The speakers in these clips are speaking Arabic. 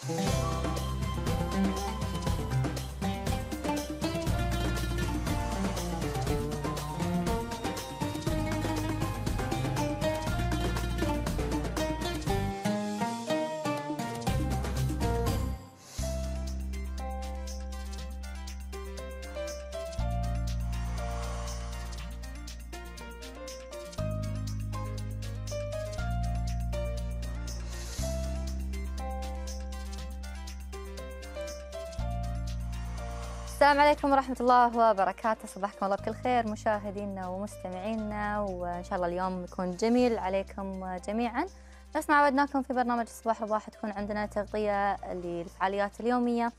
Thank you. السلام عليكم ورحمة الله وبركاته صباحكم الله بكل خير مشاهدينا ومستمعينا وإن شاء الله اليوم يكون جميل عليكم جميعا نفس ما عودناكم في برنامج الصباح رباح تكون عندنا تغطية للفعاليات اليومية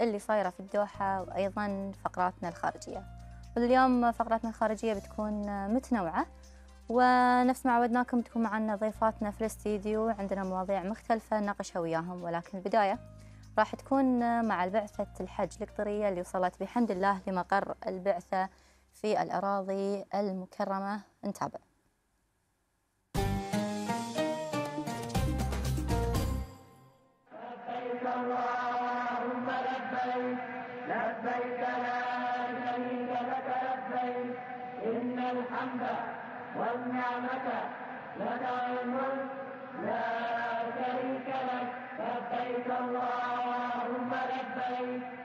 اللي صايرة في الدوحة وأيضا فقراتنا الخارجية واليوم فقراتنا الخارجية بتكون متنوعة ونفس ما عودناكم تكون معنا ضيفاتنا في الاستديو عندنا مواضيع مختلفة نناقشها وياهم ولكن البداية راح تكون مع البعثة الحج القطرية اللي وصلت بحمد الله لمقر البعثة في الأراضي المكرمة نتابع والنعمة لك الملك لا شريك لك لبيك اللهم لبيك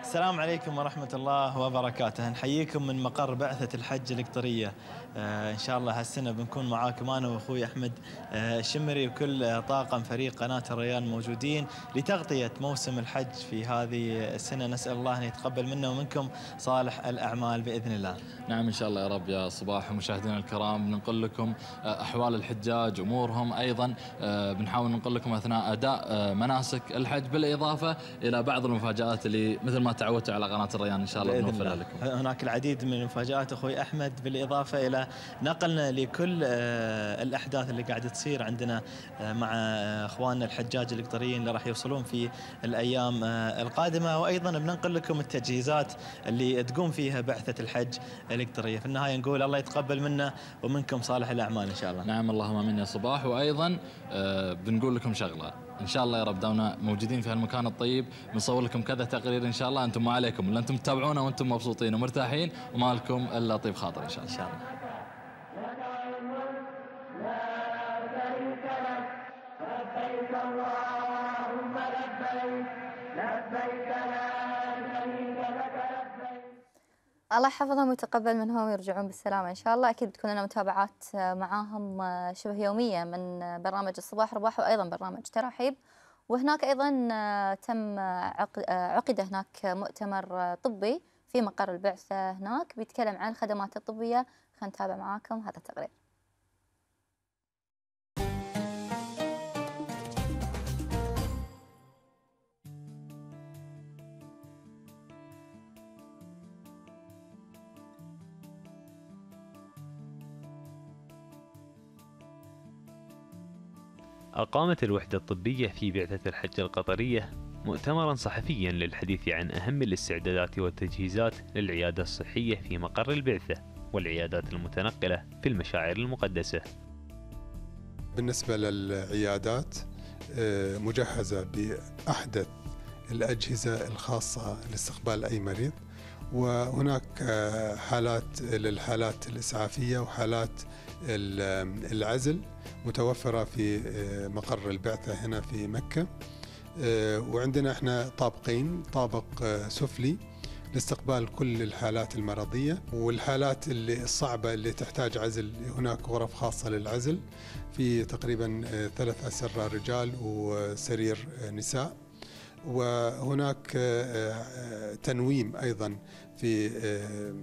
السلام عليكم ورحمة الله وبركاته نحييكم من مقر بعثة الحج الإقطرية آه إن شاء الله هالسنة بنكون معاكم أنا وأخوي أحمد آه شمري وكل طاقم فريق قناة الريان موجودين لتغطية موسم الحج في هذه السنة نسأل الله أن يتقبل منا ومنكم صالح الأعمال بإذن الله نعم إن شاء الله يا رب يا صباح مشاهدينا الكرام بننقل لكم آه، أحوال الحجاج أمورهم أيضا آه، بنحاول ننقل لكم أثناء أداء آه، مناسك الحج بالإضافة إلى بعض المفاجآت المفاجات اللي مثل ما تعودتوا على قناه الريان ان شاء الله بنوفرها لكم. هناك العديد من المفاجات اخوي احمد بالاضافه الى نقلنا لكل آه، الاحداث اللي قاعده تصير عندنا آه، مع آه، اخواننا الحجاج القطريين اللي راح يوصلون في الايام القادمه وايضا بننقل لكم التجهيزات اللي تقوم فيها بعثه الحج القطريه، في النهايه نقول الله يتقبل منا ومنكم صالح الاعمال ان شاء الله. نعم اللهم امين يا صباح وايضا بنقول لكم شغله ان شاء الله يا رب دامنا موجودين في هالمكان الطيب بنصور لكم كذا تقرير ان شاء الله انتم ما عليكم الا انتم تتابعونا وانتم مبسوطين ومرتاحين وما لكم الا طيب خاطر ان شاء الله ان شاء الله الله يحفظهم ويتقبل منهم ويرجعون بالسلامة إن شاء الله أكيد بتكون لنا متابعات آه، معاهم آه، شبه يومية من آه، برنامج الصباح رباح وأيضا برنامج ترحيب وهناك أيضا تم عقد هناك مؤتمر طبي في مقر البعثة هناك بيتكلم عن الخدمات الطبية خلينا نتابع معاكم هذا التقرير أقامت الوحدة الطبية في بعثة الحج القطرية مؤتمرا صحفيا للحديث عن أهم الاستعدادات والتجهيزات للعيادة الصحية في مقر البعثة والعيادات المتنقلة في المشاعر المقدسة بالنسبة للعيادات آه، مجهزة بأحدث الأجهزة الخاصة لاستقبال أي مريض وهناك آه، حالات للحالات الإسعافية وحالات العزل متوفرة في آه، مقر البعثة هنا في مكة آه، وعندنا احنا طابقين طابق سفلي لاستقبال كل الحالات المرضية والحالات اللي الصعبة اللي تحتاج عزل هناك غرف خاصة للعزل في تقريبا ثلاث أسرة رجال وسرير نساء وهناك آه، آه، تنويم ايضا في آه،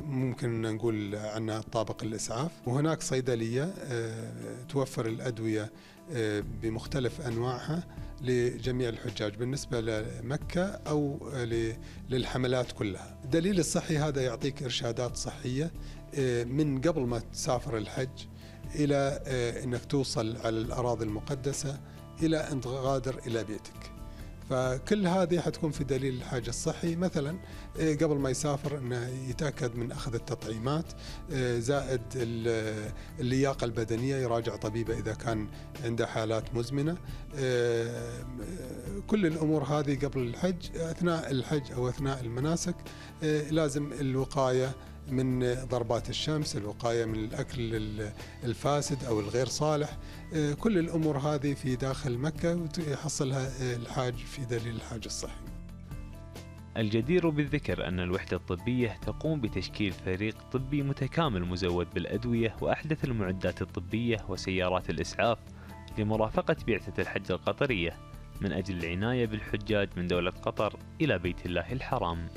ممكن نقول عنها طابق الاسعاف وهناك صيدليه توفر الادويه بمختلف انواعها لجميع الحجاج بالنسبه لمكه او للحملات كلها. الدليل الصحي هذا يعطيك ارشادات صحيه من قبل ما تسافر الحج الى انك توصل على الاراضي المقدسه الى ان تغادر الى بيتك. فكل هذه حتكون في دليل الحاجة الصحي مثلا إيه، قبل ما يسافر أنه يتأكد من أخذ التطعيمات إيه، زائد اللياقة البدنية يراجع طبيبه إذا كان عنده حالات مزمنة إيه، كل الأمور هذه قبل الحج أثناء الحج أو أثناء المناسك لازم الوقاية من ضربات الشمس الوقاية من الأكل الفاسد أو الغير صالح آه، كل الأمور هذه في داخل مكة يحصلها آه، الحاج في دليل الحاج الصحي الجدير بالذكر أن الوحدة الطبية تقوم بتشكيل فريق طبي متكامل مزود بالأدوية وأحدث المعدات الطبية وسيارات الإسعاف لمرافقة بعثة الحج القطرية من أجل العناية بالحجاج من دولة قطر إلى بيت الله الحرام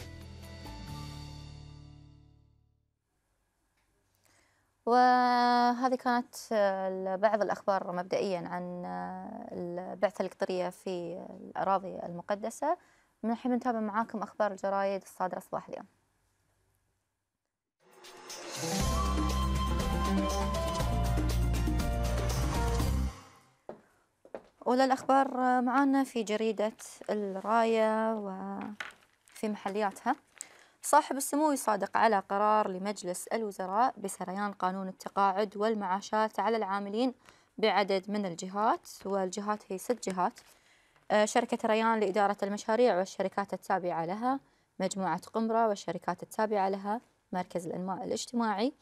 وهذه كانت آه، بعض الأخبار مبدئيا عن آه، البعثة القطرية في الأراضي المقدسة نحب نتابع معاكم أخبار الجرايد الصادرة صباح اليوم أولى الأخبار آه، معانا في جريدة الراية وفي محلياتها صاحب السمو يصادق على قرار لمجلس الوزراء بسريان قانون التقاعد والمعاشات على العاملين بعدد من الجهات والجهات هي ست جهات آه، شركة ريان لإدارة المشاريع والشركات التابعة لها مجموعة قمرة والشركات التابعة لها مركز الإنماء الاجتماعي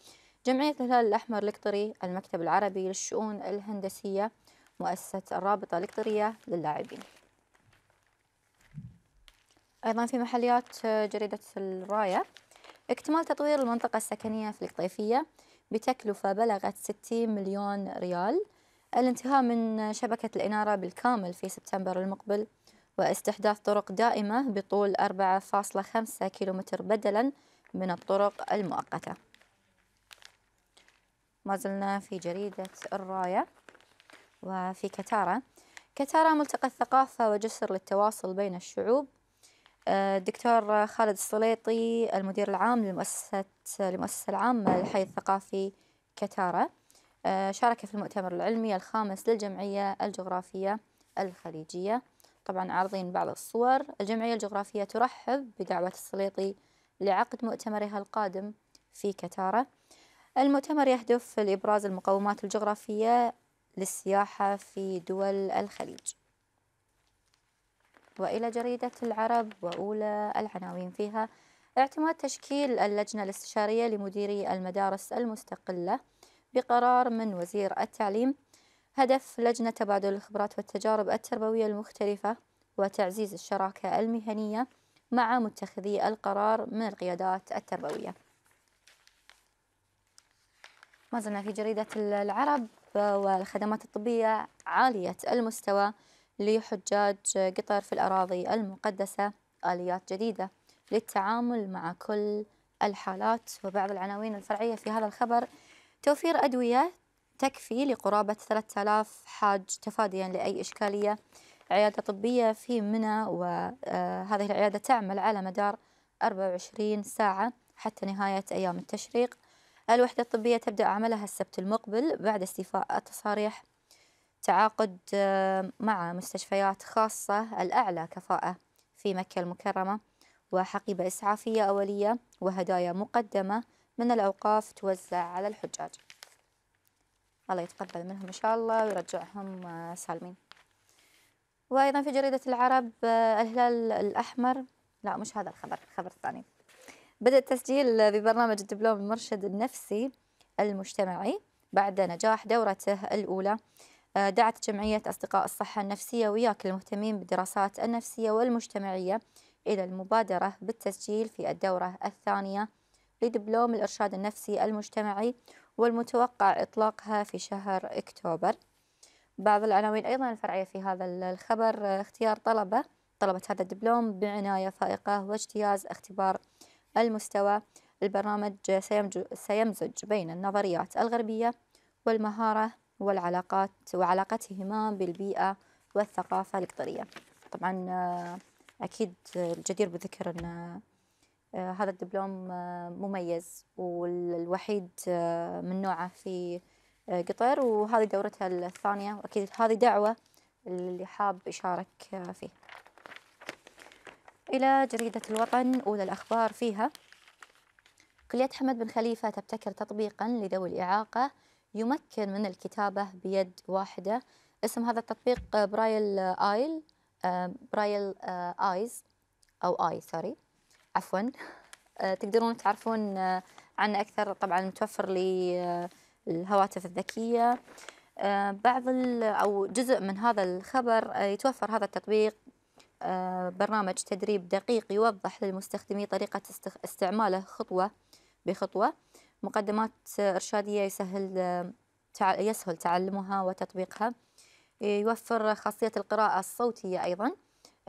جمعية الهلال الأحمر القطري المكتب العربي للشؤون الهندسية مؤسسة الرابطة القطرية للاعبين أيضا في محليات جريدة الراية اكتمال تطوير المنطقة السكنية في القطيفية بتكلفة بلغت 60 مليون ريال الانتهاء من شبكة الإنارة بالكامل في سبتمبر المقبل واستحداث طرق دائمة بطول 4.5 كيلومتر بدلا من الطرق المؤقتة ما زلنا في جريدة الراية وفي كتارة كتارة ملتقى الثقافة وجسر للتواصل بين الشعوب الدكتور آه، خالد السليطي المدير العام لمؤسسة المؤسسة العامة للحي الثقافي كتارة آه، شارك في المؤتمر العلمي الخامس للجمعية الجغرافية الخليجية طبعا عارضين بعض الصور الجمعية الجغرافية ترحب بدعوة السليطي لعقد مؤتمرها القادم في كتارة المؤتمر يهدف لإبراز المقومات الجغرافية للسياحة في دول الخليج وإلى جريدة العرب وأولى العناوين فيها اعتماد تشكيل اللجنة الاستشارية لمديري المدارس المستقلة بقرار من وزير التعليم هدف لجنة تبادل الخبرات والتجارب التربوية المختلفة وتعزيز الشراكة المهنية مع متخذي القرار من القيادات التربوية ما زلنا في جريدة العرب والخدمات الطبية عالية المستوى لحجاج قطر في الأراضي المقدسة آليات جديدة للتعامل مع كل الحالات وبعض العناوين الفرعية في هذا الخبر توفير أدوية تكفي لقرابة 3000 حاج تفاديا لأي إشكالية عيادة طبية في منى وهذه آه، العيادة تعمل على مدار 24 ساعة حتى نهاية أيام التشريق الوحدة الطبية تبدأ عملها السبت المقبل بعد استيفاء التصاريح تعاقد آه، مع مستشفيات خاصة الأعلى كفاءة في مكة المكرمة وحقيبة إسعافية أولية وهدايا مقدمة من الأوقاف توزع على الحجاج الله يتقبل منهم إن شاء الله ويرجعهم آه، سالمين وأيضا في جريدة العرب آه، الهلال الأحمر لا مش هذا الخبر الخبر الثاني بدأ التسجيل ببرنامج الدبلوم المرشد النفسي المجتمعي بعد نجاح دورته الأولى آه، دعت جمعية أصدقاء الصحة النفسية وياك المهتمين بالدراسات النفسية والمجتمعية إلى المبادرة بالتسجيل في الدورة الثانية لدبلوم الإرشاد النفسي المجتمعي والمتوقع إطلاقها في شهر أكتوبر بعض العناوين أيضا الفرعية في هذا الخبر آه، اختيار طلبة طلبة هذا الدبلوم بعناية فائقة واجتياز اختبار المستوى البرنامج سيمزج بين النظريات الغربية والمهارة والعلاقات وعلاقتهما بالبيئة والثقافة القطرية طبعا آه، أكيد الجدير بالذكر أن آه، هذا الدبلوم آه، مميز والوحيد من نوعه في قطر وهذه دورتها الثانية وأكيد هذه دعوة اللي حاب يشارك فيه إلى جريدة الوطن أولى الأخبار فيها كلية حمد بن خليفة تبتكر تطبيقا لذوي الإعاقة يمكن من الكتابة بيد واحدة اسم هذا التطبيق آه، برايل آه، آيل آه، برايل آيز أو آي سوري عفوا تقدرون تعرفون عنه أكثر طبعا متوفر للهواتف الذكية بعض أو جزء من هذا الخبر يتوفر هذا التطبيق برنامج تدريب دقيق يوضح للمستخدمين طريقة استعماله خطوة بخطوة مقدمات إرشادية يسهل يسهل تعلمها وتطبيقها يوفر خاصية القراءة الصوتية أيضا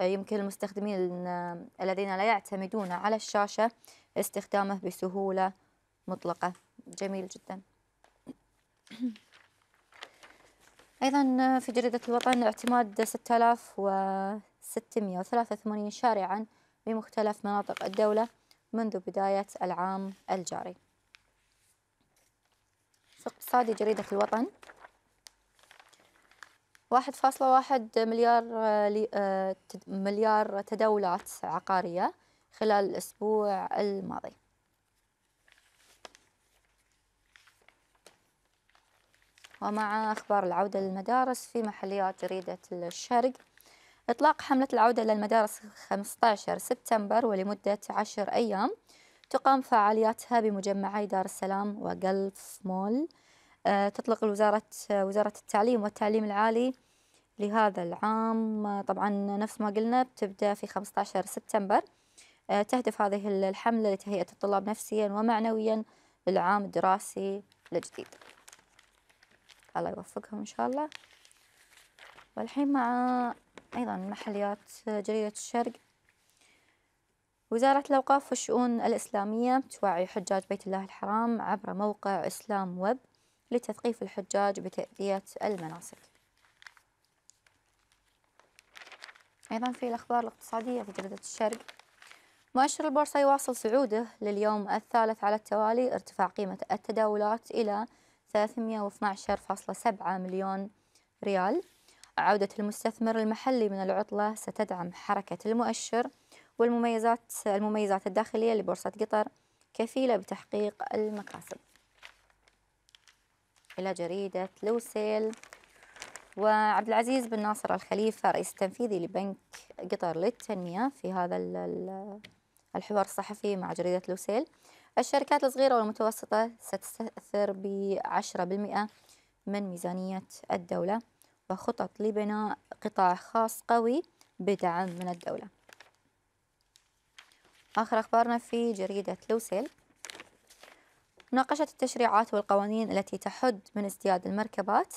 يمكن المستخدمين الذين لا يعتمدون على الشاشة استخدامه بسهولة مطلقة جميل جدا أيضا في جريدة الوطن اعتماد 6683 شارعا بمختلف مناطق الدولة منذ بداية العام الجاري في اقتصادي جريدة الوطن واحد فاصلة واحد مليار آه، آه، مليار تداولات عقارية خلال الأسبوع الماضي ومع أخبار العودة للمدارس في محليات جريدة الشرق إطلاق حملة العودة للمدارس 15 سبتمبر ولمدة 10 أيام تقام فعالياتها بمجمعي دار السلام وقلف مول آه، تطلق الوزارة وزارة التعليم والتعليم العالي لهذا العام طبعا نفس ما قلنا بتبدأ في 15 سبتمبر آه، تهدف هذه الحملة لتهيئة الطلاب نفسيا ومعنويا للعام الدراسي الجديد الله يوفقهم إن شاء الله والحين مع أيضا محليات جريدة الشرق وزارة الأوقاف والشؤون الإسلامية توعي حجاج بيت الله الحرام عبر موقع إسلام ويب لتثقيف الحجاج بتأدية المناسك أيضا في الأخبار الاقتصادية في جريدة الشرق مؤشر البورصة يواصل صعوده لليوم الثالث على التوالي ارتفاع قيمة التداولات إلى 312.7 مليون ريال عودة المستثمر المحلي من العطلة ستدعم حركة المؤشر والمميزات المميزات الداخلية لبورصة قطر كفيلة بتحقيق المكاسب إلى جريدة لوسيل وعبد العزيز بن ناصر الخليفة رئيس التنفيذي لبنك قطر للتنمية في هذا الحوار الصحفي مع جريدة لوسيل الشركات الصغيرة والمتوسطة ستستأثر بعشرة بالمئة من ميزانية الدولة وخطط لبناء قطاع خاص قوي بدعم من الدولة آخر أخبارنا في جريدة لوسيل مناقشة التشريعات والقوانين التي تحد من ازدياد المركبات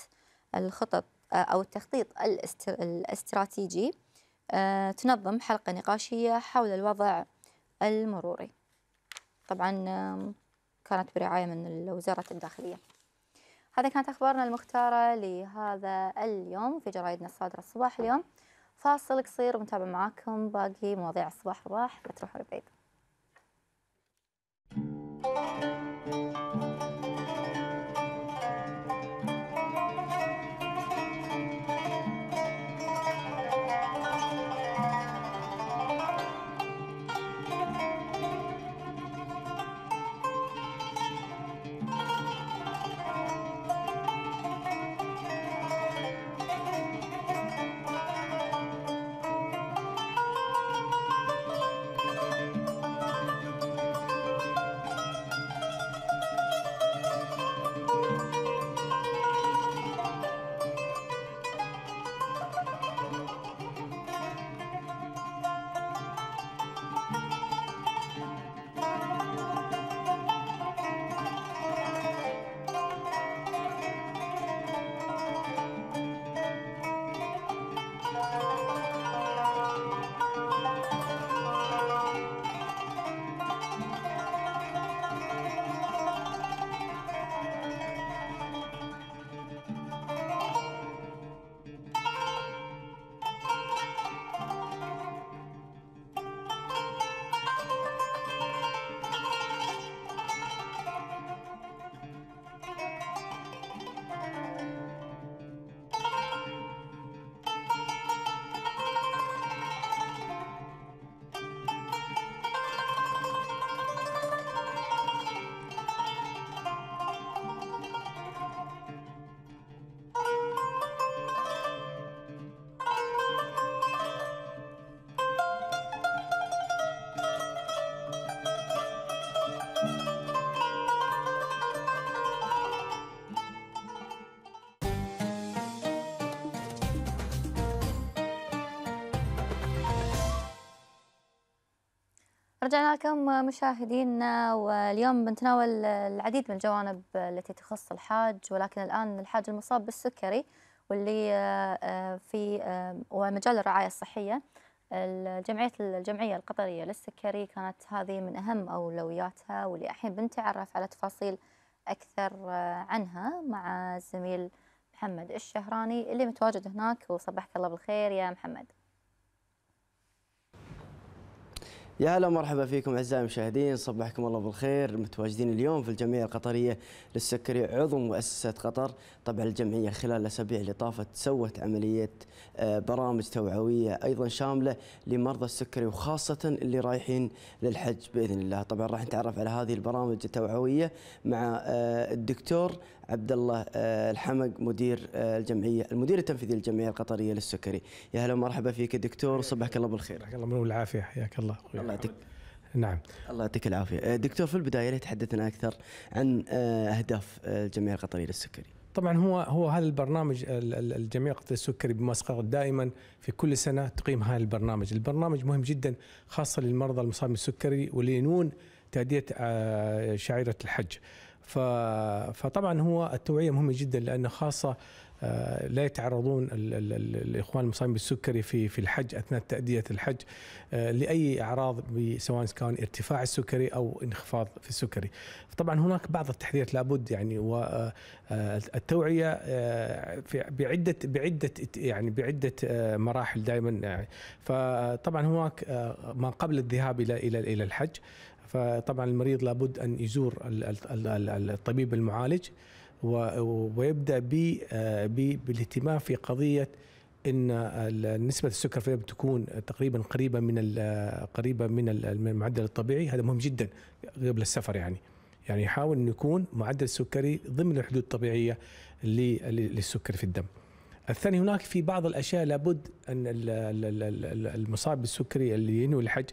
الخطط آه، أو التخطيط الاستراتيجي آه، تنظم حلقة نقاشية حول الوضع المروري طبعا كانت برعاية من وزارة الداخلية هذا كانت أخبارنا المختارة لهذا اليوم في جرائدنا الصادرة الصباح اليوم فاصل قصير ومتابع معاكم باقي مواضيع الصباح رباح لا تروحوا لبعيد رجعنا لكم مشاهدينا واليوم بنتناول العديد من الجوانب التي تخص الحاج ولكن الآن الحاج المصاب بالسكري واللي آه، في آه، ومجال الرعاية الصحية الجمعية الجمعية القطرية للسكري كانت هذه من أهم أولوياتها واللي الحين بنتعرف على تفاصيل أكثر آه، عنها مع الزميل محمد الشهراني اللي متواجد هناك وصبحك الله بالخير يا محمد يا هلا ومرحبا فيكم اعزائي المشاهدين صبحكم الله بالخير متواجدين اليوم في الجمعيه القطريه للسكري عضو مؤسسه قطر طبعا الجمعيه خلال الاسابيع اللي طافت سوت عمليه آه، برامج توعويه ايضا شامله لمرضى السكري وخاصه اللي رايحين للحج باذن الله طبعا راح نتعرف على هذه البرامج التوعويه مع آه، الدكتور عبد الله آه، الحمق مدير آه، الجمعيه المدير التنفيذي للجمعيه القطريه للسكري يا هلا ومرحبا فيك دكتور صبحك الله بالخير الله من العافيه حياك الله الله يعطيك نعم الله يعطيك العافيه آه، دكتور في البدايه تحدثنا اكثر عن اهداف الجمعيه القطريه للسكري طبعا هو هو هذا البرنامج الجميع السكري بمسقط دائما في كل سنه تقيم هذا البرنامج، البرنامج مهم جدا خاصه للمرضى المصابين بالسكري ولينون تاديه شعيره الحج. فطبعا هو التوعيه مهمه جدا لأن خاصه آه، لا يتعرضون الاخوان المصابين بالسكري في في الحج اثناء تاديه الحج آه، لاي اعراض سواء كان ارتفاع السكري او انخفاض في السكري. طبعا هناك بعض التحذيرات لابد يعني والتوعيه آه، بعده بعده يعني بعده مراحل دائما يعني. فطبعا هناك ما قبل الذهاب الى الى الى الحج فطبعا المريض لابد ان يزور الطبيب المعالج ويبدا بالاهتمام في قضيه ان نسبه السكر في تكون تقريبا قريبه من قريبه من المعدل الطبيعي هذا مهم جدا قبل السفر يعني يعني يحاول انه يكون معدل السكري ضمن الحدود الطبيعيه للسكر في الدم. الثاني هناك في بعض الاشياء لابد ان المصاب بالسكري اللي ينوي الحج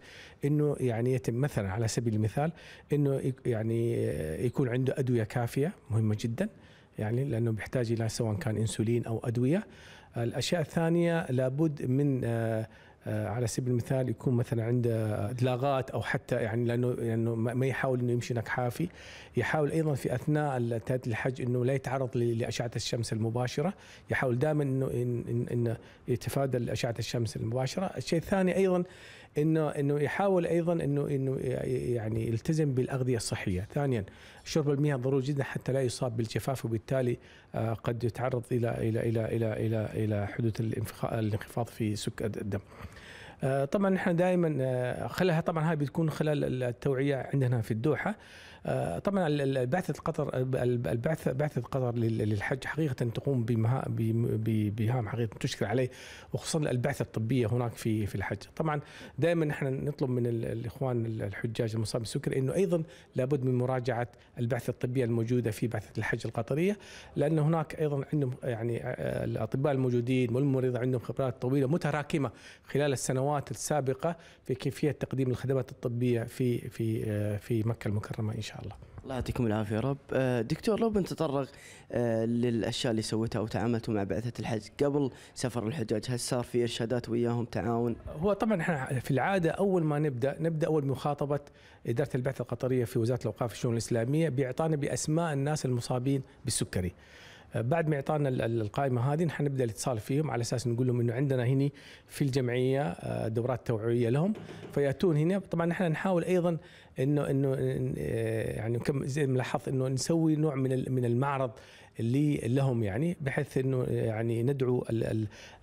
انه يعني يتم مثلا على سبيل المثال انه يعني يكون عنده ادويه كافيه مهمه جدا يعني لانه بيحتاج الى سواء كان انسولين او ادويه الاشياء الثانيه لابد من آه آه، على سبيل المثال يكون مثلا عنده ادلاغات او حتى يعني لانه لانه ما يحاول انه يمشي نكحافي يحاول ايضا في اثناء الحج انه لا يتعرض لاشعه الشمس المباشره يحاول دائما انه إن, إن يتفادى اشعه الشمس المباشره الشيء الثاني ايضا انه انه يحاول ايضا انه انه يعني يلتزم بالاغذيه الصحيه، ثانيا شرب المياه ضروري جدا حتى لا يصاب بالجفاف وبالتالي آه، قد يتعرض الى الى الى الى الى الى حدوث الانخفاض في سكر الدم. آه، طبعا نحن دائما آه، خلالها طبعا هاي بتكون خلال التوعيه عندنا في الدوحه آه، طبعا بعثه قطر البعثه بعثه قطر للحج حقيقه تقوم بمهام حقيقه تشكر عليه وخصوصا البعثه الطبيه هناك في في الحج طبعا دائما نحن نطلب من الاخوان الحجاج المصابين بالسكر انه ايضا لابد من مراجعه البعثه الطبيه الموجوده في بعثه الحج القطريه لان هناك ايضا عندهم يعني آه، الاطباء الموجودين والممرضة عندهم خبرات طويله متراكمه خلال السنوات السابقه في كيفيه تقديم الخدمات الطبيه في في آه، في مكه المكرمه ان شاء الله الله الله يعطيكم العافيه يا رب آه، دكتور لو بنتطرق آه، للاشياء اللي سويتها او تعاملتوا مع بعثه الحج قبل سفر الحجاج هل صار في ارشادات وياهم تعاون هو طبعا احنا في العاده اول ما نبدا نبدا اول مخاطبه اداره البعثه القطريه في وزاره الاوقاف والشؤون الاسلاميه باعطانا باسماء الناس المصابين بالسكري بعد ما اعطانا القائمه هذه نحن نبدا الاتصال فيهم على اساس نقول لهم انه عندنا هنا في الجمعيه آه، دورات توعويه لهم فياتون هنا طبعا نحن نحاول ايضا انه انه آه، يعني كم زي ما لاحظت انه نسوي نوع من من المعرض اللي لهم يعني بحيث انه يعني ندعو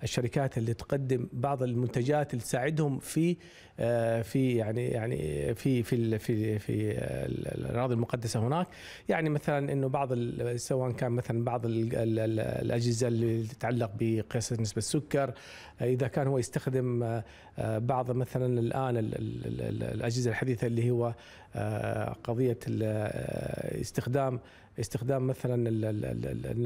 الشركات اللي تقدم بعض المنتجات اللي تساعدهم في آه، في يعني يعني في في في في الاراضي المقدسه هناك يعني مثلا انه بعض سواء كان مثلا بعض الاجهزه اللي تتعلق بقياس نسبه السكر اذا كان هو يستخدم آه، بعض مثلا الان الاجهزه الحديثه اللي هو آه، قضيه استخدام استخدام مثلا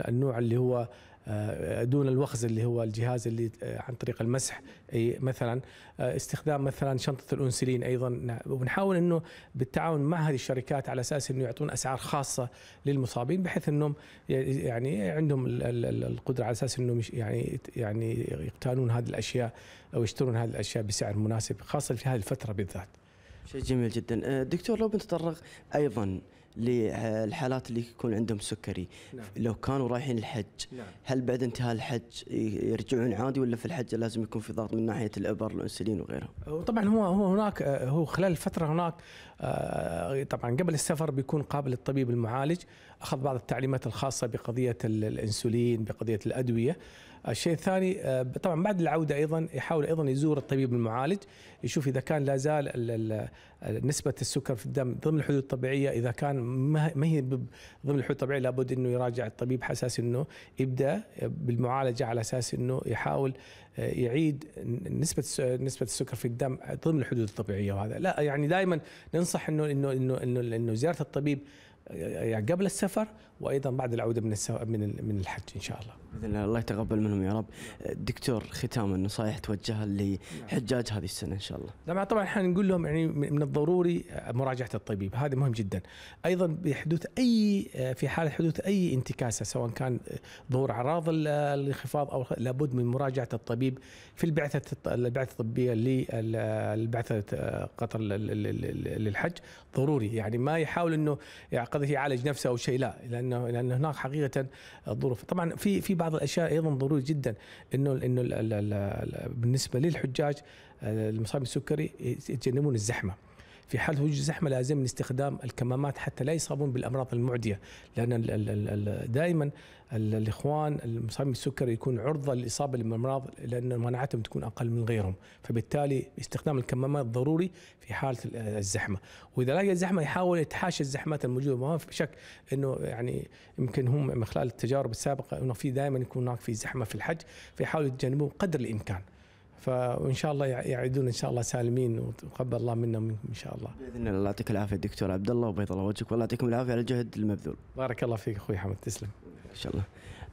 النوع اللي هو آه، دون الوخز اللي هو الجهاز اللي آه، عن طريق المسح مثلا آه، استخدام مثلا شنطه الانسولين ايضا نعم، ونحاول انه بالتعاون مع هذه الشركات على اساس انه يعطون اسعار خاصه للمصابين بحيث انهم يعني عندهم القدره على اساس انهم يعني يعني يقتنون هذه الاشياء او يشترون هذه الاشياء بسعر مناسب خاصه في هذه الفتره بالذات. شيء جميل جدا دكتور لو بنتطرق ايضا للحالات اللي يكون عندهم سكري نعم. لو كانوا رايحين الحج نعم. هل بعد انتهاء الحج يرجعون عادي ولا في الحج لازم يكون في ضغط من ناحيه الابر الانسولين وغيره طبعا هو هو هناك آه، هو خلال الفتره هناك آه، طبعا قبل السفر بيكون قابل الطبيب المعالج اخذ بعض التعليمات الخاصه بقضيه الانسولين بقضيه الادويه الشيء الثاني آه، طبعا بعد العوده ايضا يحاول ايضا يزور الطبيب المعالج يشوف اذا كان لا زال نسبه السكر في الدم ضمن الحدود الطبيعيه اذا كان ما هي ضمن الحدود الطبيعيه لابد انه يراجع الطبيب على اساس انه يبدا آه، بالمعالجه على اساس انه يحاول آه، يعيد نسبه نسبه السكر في الدم ضمن الحدود الطبيعيه وهذا لا يعني دائما ننصح انه انه انه انه, إنه زياره الطبيب يعني قبل السفر وايضا بعد العوده من من من الحج ان شاء الله. باذن الله الله يتقبل منهم يا رب. دكتور ختام النصائح توجهها لحجاج هذه السنه ان شاء الله. طبعا طبعا احنا نقول لهم يعني من الضروري مراجعه الطبيب هذا مهم جدا. ايضا بحدوث اي في حاله حدوث اي انتكاسه سواء كان ظهور اعراض الانخفاض او لابد من مراجعه الطبيب في البعثه البعثه الطبيه للبعثه قطر للحج ضروري يعني ما يحاول انه يعقد يعالج نفسه او شيء لا لان انه لان هناك حقيقه ظروف طبعا في في بعض الاشياء ايضا ضروري جدا انه انه بالنسبه للحجاج آه، المصابين بالسكري يتجنبون الزحمه في حال وجود زحمه لازم من استخدام الكمامات حتى لا يصابون بالامراض المعديه لان دائما الاخوان المصابين بالسكر يكون عرضه للاصابه بالامراض لان مناعتهم تكون اقل من غيرهم فبالتالي استخدام الكمامات ضروري في حاله الزحمه واذا لقى الزحمه يحاول يتحاشى الزحمات الموجوده ما في شك انه يعني يمكن هم من خلال التجارب السابقه انه في دائما يكون هناك في زحمه في الحج فيحاولوا يتجنبوه قدر الامكان فان شاء الله يعودون ان شاء الله سالمين وتقبل الله منا ومنكم ان شاء الله. باذن الله الله يعطيك العافيه دكتور عبد الله وبيض الله وجهك والله يعطيكم العافيه على الجهد المبذول. بارك الله فيك اخوي حمد تسلم. ان شاء الله.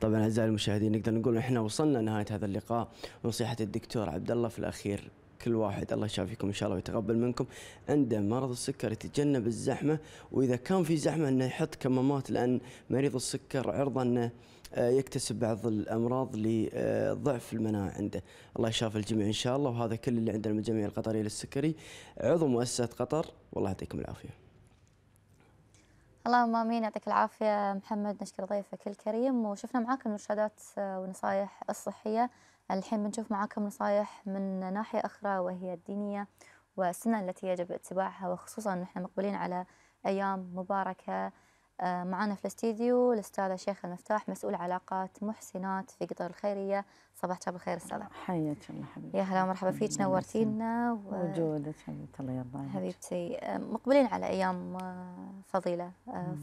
طبعا اعزائي المشاهدين نقدر نقول احنا وصلنا نهايه هذا اللقاء ونصيحه الدكتور عبد الله في الاخير كل واحد الله يشافيكم ان شاء الله ويتقبل منكم عنده مرض السكر يتجنب الزحمه واذا كان في زحمه انه يحط كمامات لان مريض السكر عرضه انه آه، يكتسب بعض الامراض لضعف المناعه عنده، الله يشاف الجميع ان شاء الله وهذا كل اللي عندنا من الجمعيه القطريه للسكري عضو مؤسسه قطر والله يعطيكم العافيه. اللهم امين يعطيك العافيه محمد نشكر ضيفك الكريم وشفنا معاك المرشدات آه، والنصائح الصحيه الحين بنشوف معاكم نصائح من ناحيه اخرى وهي الدينيه والسنه التي يجب اتباعها وخصوصا نحن مقبلين على ايام مباركه آه، معنا في الاستديو الأستاذة شيخ المفتاح مسؤول علاقات محسنات في قطر الخيرية صباح بالخير استاذ حياك الله حبيبتي يا هلا ومرحبا فيك نورتينا و... وجودك حبيبتي الله يرضى عليك حبيبتي آه، مقبلين على أيام آه، فضيلة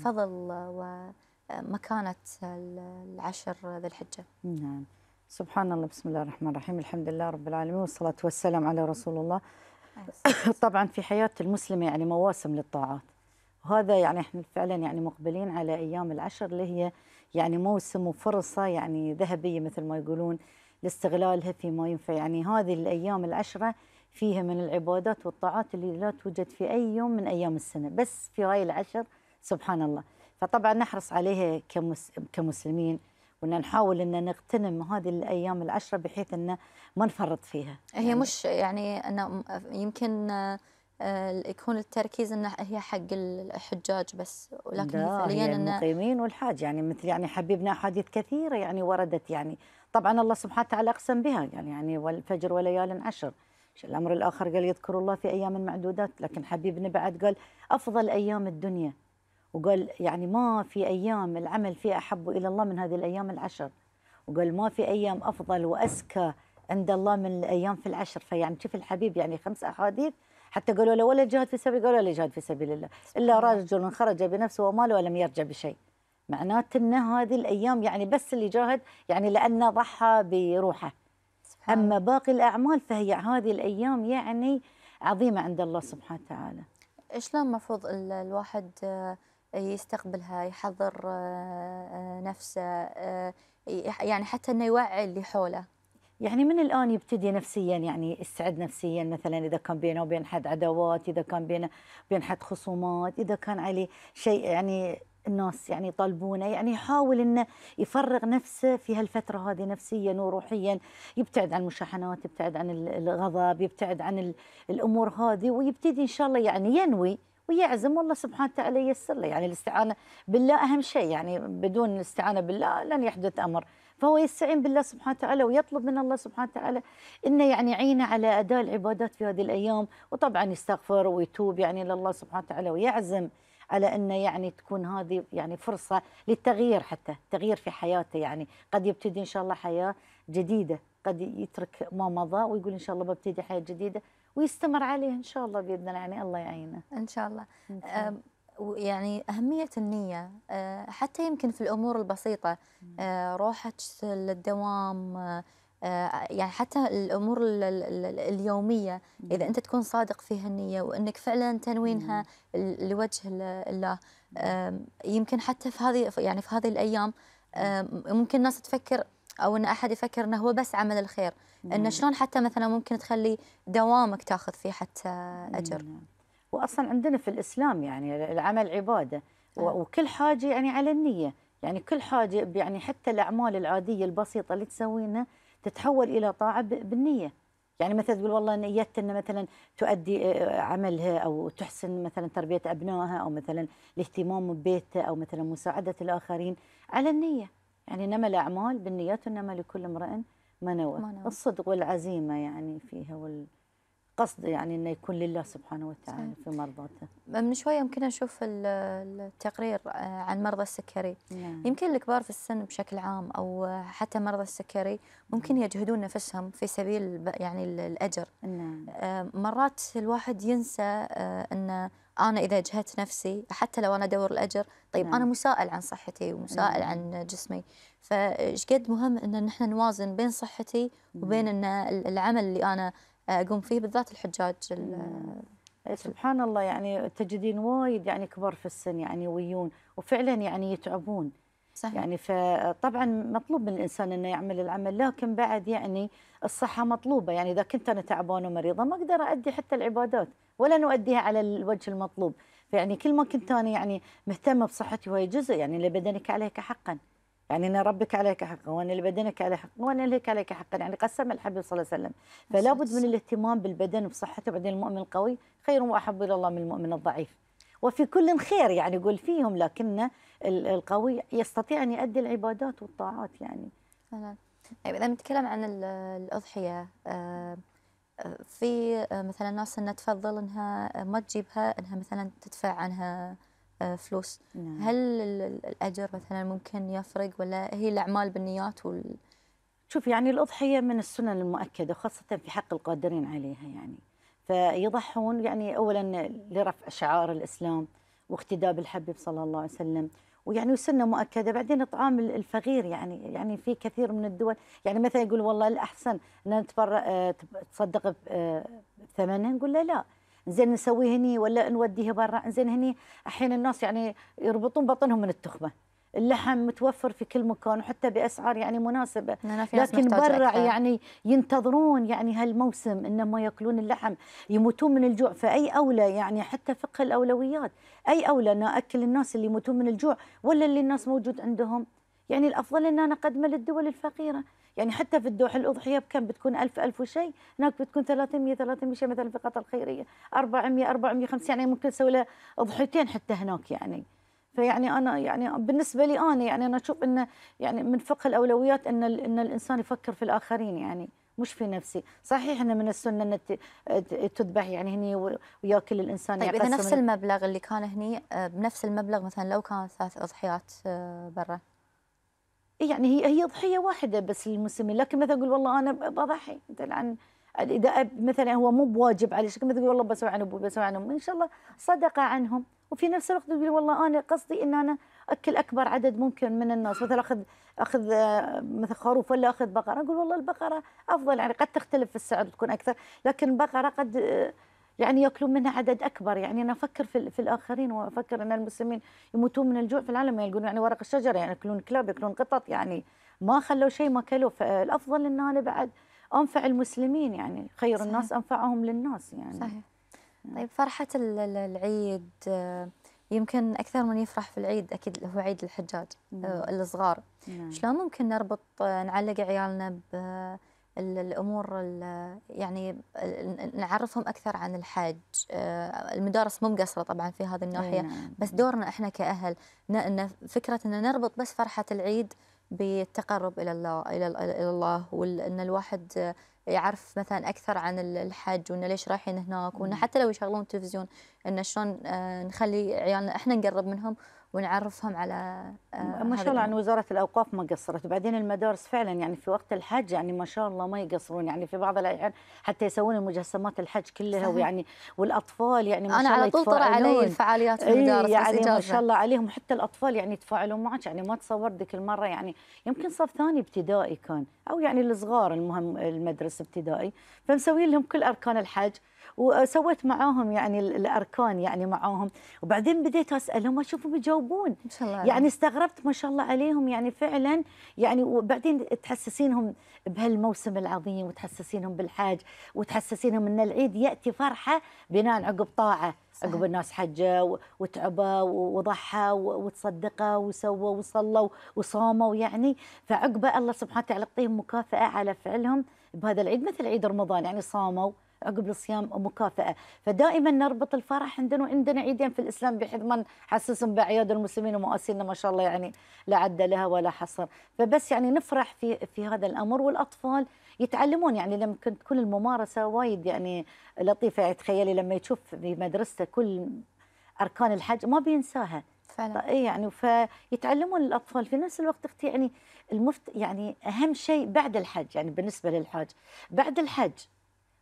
فضل ومكانة العشر ذي الحجة نعم سبحان الله بسم الله الرحمن الرحيم الحمد لله رب العالمين والصلاة والسلام على رسول الله طبعا في حياة المسلم يعني مواسم للطاعات هذا يعني احنا فعلا يعني مقبلين على ايام العشر اللي هي يعني موسم وفرصه يعني ذهبيه مثل ما يقولون لاستغلالها فيما ينفع يعني هذه الايام العشره فيها من العبادات والطاعات اللي لا توجد في اي يوم من ايام السنه بس في هاي العشر سبحان الله فطبعا نحرص عليها كمس كمسلمين وان نحاول ان نغتنم هذه الايام العشره بحيث ان ما نفرط فيها هي يعني مش يعني انا يمكن آه، يكون التركيز انه هي حق الحجاج بس ولكن فعليا انه المقيمين والحاج يعني مثل يعني حبيبنا احاديث كثيره يعني وردت يعني طبعا الله سبحانه وتعالى اقسم بها يعني يعني والفجر وليال عشر الامر الاخر قال يذكر الله في ايام معدودات لكن حبيبنا بعد قال افضل ايام الدنيا وقال يعني ما في ايام العمل فيها احب الى الله من هذه الايام العشر وقال ما في ايام افضل وازكى عند الله من الايام في العشر فيعني شوف الحبيب يعني خمس احاديث حتى قالوا له ولا جهاد في سبيل قالوا لا جهاد في سبيل الله إلا رجل خرج بنفسه وماله ولم يرجع بشيء معناته ان هذه الأيام يعني بس اللي جاهد يعني لأنه ضحى بروحه سبحان أما باقي الأعمال فهي هذه الأيام يعني عظيمة عند الله سبحانه وتعالى شلون المفروض الواحد آه، يستقبلها يحضر آه، آه، نفسه يعني حتى انه يوعي اللي حوله يعني من الآن يبتدي نفسيا يعني يستعد نفسيا مثلا إذا كان بينه وبين حد عداوات إذا كان بينه وبين حد خصومات إذا كان عليه شيء يعني الناس يعني يطالبونه يعني يحاول انه يفرغ نفسه في هالفتره هذه نفسيا وروحيا يبتعد عن المشاحنات يبتعد عن الغضب يبتعد عن الامور هذه ويبتدي ان شاء الله يعني ينوي ويعزم والله سبحانه وتعالى ييسر له يعني الاستعانه بالله اهم شيء يعني بدون الاستعانه بالله لن يحدث امر فهو يستعين بالله سبحانه وتعالى ويطلب من الله سبحانه وتعالى انه يعني يعينه على اداء العبادات في هذه الايام وطبعا يستغفر ويتوب يعني لله سبحانه وتعالى ويعزم على انه يعني تكون هذه يعني فرصه للتغيير حتى تغيير في حياته يعني قد يبتدي ان شاء الله حياه جديده قد يترك ما مضى ويقول ان شاء الله ببتدي حياه جديده ويستمر عليه ان شاء الله باذن الله يعني الله يعينه ان شاء الله, إن شاء الله. يعني أهمية النية آه، حتى يمكن في الأمور البسيطة آه، روحك للدوام آه، يعني حتى الأمور اليومية إذا أنت تكون صادق فيها النية وأنك فعلا تنوينها لوجه الله يمكن حتى في هذه يعني في هذه الأيام ممكن الناس تفكر او ان احد يفكر انه هو بس عمل الخير انه نعم. شلون حتى مثلا ممكن تخلي دوامك تاخذ فيه حتى نعم، اجر مم. نعم. واصلا عندنا في الاسلام يعني العمل عباده نعم. وكل حاجه يعني على النيه يعني كل حاجه يعني حتى الاعمال العاديه البسيطه اللي تسوينها تتحول الى طاعه بالنيه يعني مثلا تقول والله نيت ان مثلا تؤدي آه، آه، عملها او تحسن مثلا تربيه ابنائها او مثلا الاهتمام ببيتها او مثلا مساعده الاخرين على النيه يعني انما الاعمال بالنيات انما لكل امرئ ما نوى الصدق والعزيمه يعني فيها وال قصد يعني انه يكون لله سبحانه وتعالى في مرضاته. من شويه يمكن اشوف التقرير آه، عن مرضى السكري نعم. يمكن الكبار في السن بشكل عام او حتى مرضى السكري ممكن نعم. يجهدون نفسهم في سبيل يعني الاجر. نعم. آه، مرات الواحد ينسى آه، انه انا اذا جهدت نفسي حتى لو انا ادور الاجر طيب نعم. انا مسائل عن صحتي ومسائل نعم. عن جسمي فايش قد مهم ان نحن نوازن بين صحتي نعم. وبين ان العمل اللي انا آه، اقوم فيه بالذات الحجاج آه، سبحان الله يعني تجدين وايد يعني كبار في السن يعني ويون وفعلا يعني يتعبون صحيح. يعني فطبعا مطلوب من الانسان انه يعمل العمل لكن بعد يعني الصحه مطلوبه يعني اذا كنت انا تعبانه ومريضه ما اقدر اؤدي حتى العبادات ولا نؤديها على الوجه المطلوب فيعني كل ما كنت انا يعني مهتمه بصحتي وهي جزء يعني لبدنك عليك حقا يعني ان ربك عليك حقا وان لبدنك عليك حق حقا لك عليك حقا يعني قسم الحبيب صلى الله عليه وسلم فلا بد من الاهتمام بالبدن وبصحته بعدين المؤمن القوي خير وأحب إلى الله من المؤمن الضعيف وفي كل خير يعني يقول فيهم لكن القوي يستطيع أن يؤدي العبادات والطاعات يعني طيب إذا نتكلم عن الأضحية آه، آه، في آه، مثلا ناس أنها تفضل أنها ما تجيبها أنها مثلا تدفع عنها آه، فلوس نعم. هل الأجر مثلا ممكن يفرق ولا هي الأعمال بالنيات وال... شوف يعني الأضحية من السنن المؤكدة خاصة في حق القادرين عليها يعني فيضحون يعني أولا لرفع شعار الإسلام واقتداء بالحبيب صلى الله عليه وسلم ويعني سنة مؤكدة بعدين إطعام الفقير يعني يعني في كثير من الدول يعني مثلا يقول والله الأحسن أن آه، تصدق آه، بثمنه نقول له لا زين نسويه هني ولا نوديه برا زين هني الحين الناس يعني يربطون بطنهم من التخمه اللحم متوفر في كل مكان وحتى باسعار يعني مناسبه لكن برا يعني ينتظرون يعني هالموسم انهم ما ياكلون اللحم يموتون من الجوع فاي اولى يعني حتى فقه الاولويات اي اولى ان اكل الناس اللي يموتون من الجوع ولا اللي الناس موجود عندهم يعني الافضل ان انا اقدمه للدول الفقيره يعني حتى في الدوحة الأضحية بكم بتكون 1000 1000 وشيء هناك بتكون 300 300 شيء مثلا في قطر الخيرية 400 450 يعني ممكن تسوي له أضحيتين حتى هناك يعني فيعني انا يعني بالنسبه لي انا يعني انا اشوف انه يعني من فقه الاولويات ان ان الانسان يفكر في الاخرين يعني مش في نفسي صحيح انه من السنه ان تذبح يعني هني وياكل الانسان طيب اذا نفس المبلغ اللي كان هني آه، بنفس المبلغ مثلا لو كان ثلاث اضحيات آه، برا إيه يعني هي هي ضحيه واحده بس للمسلمين لكن مثلا اقول والله انا بضحي مثلا عن اذا مثلا هو مو بواجب على شكل مثلا والله بسوي عن ابوي بسوي عن امي ان شاء الله صدقه عنهم وفي نفس الوقت تقول والله انا قصدي ان انا اكل اكبر عدد ممكن من الناس مثلا اخذ اخذ آه، مثل خروف ولا اخذ بقره اقول والله البقره افضل يعني قد تختلف في السعر تكون اكثر لكن بقره قد آه، يعني ياكلون منها عدد اكبر يعني انا افكر في, في الاخرين وافكر ان المسلمين يموتون من الجوع في العالم يعني يقولون يعني ورق الشجر يعني ياكلون كلاب ياكلون قطط يعني ما خلوا شيء ما كلوا فالافضل ان انا بعد انفع المسلمين يعني خير صحيح. الناس انفعهم للناس يعني صحيح آه. طيب فرحه العيد آه، يمكن اكثر من يفرح في العيد اكيد هو عيد الحجاج نعم. آه، الصغار نعم. شلون ممكن نربط نعلق عيالنا الامور يعني نعرفهم اكثر عن الحج آه، المدارس مو مقصره طبعا في هذه الناحيه نعم. بس دورنا احنا كاهل ان فكره ان نربط بس فرحه العيد بالتقرب الى الله الى الله وان الواحد يعرف مثلا اكثر عن الحج وانه ليش رايحين هناك وانه حتى لو يشغلون تلفزيون انه شلون آه، نخلي عيالنا احنا نقرب منهم ونعرفهم على آه، ما شاء الله عن يعني وزاره الاوقاف ما قصرت وبعدين المدارس فعلا يعني في وقت الحج يعني ما شاء الله ما يقصرون يعني في بعض الاحيان حتى يسوون مجسمات الحج كلها ويعني والاطفال يعني ما شاء الله انا على طول طلع علي الفعاليات في المدارس يعني ما شاء الله عليهم حتى الاطفال يعني يتفاعلون معك يعني ما تصور ذيك المره يعني يمكن صف ثاني ابتدائي كان او يعني الصغار المهم المدرسه ابتدائي فمسوين لهم كل اركان الحج وسويت معاهم يعني الاركان يعني معاهم وبعدين بديت اسالهم اشوفهم يجاوبون ما شاء الله يعني استغربت ما شاء الله عليهم يعني فعلا يعني وبعدين تحسسينهم بهالموسم العظيم وتحسسينهم بالحاج وتحسسينهم ان العيد ياتي فرحه بناء عقب طاعه عقب الناس حجه وتعبه وضحى وتصدقه وسوى وصلوا وصاموا يعني فعقبه الله سبحانه وتعالى يعطيهم مكافاه على فعلهم بهذا العيد مثل عيد رمضان يعني صاموا عقب الصيام مكافأة فدائما نربط الفرح عندنا وعندنا عيدين في الإسلام بحيث ما نحسسهم بأعياد المسلمين ومؤاسينا ما شاء الله يعني لا عد لها ولا حصر فبس يعني نفرح في في هذا الأمر والأطفال يتعلمون يعني لما كنت كل الممارسة وايد يعني لطيفة يعني تخيلي لما يشوف في مدرسته كل أركان الحج ما بينساها فعلا إيه يعني فيتعلمون الاطفال في نفس الوقت اختي يعني المفت يعني اهم شيء بعد الحج يعني بالنسبه للحاج بعد الحج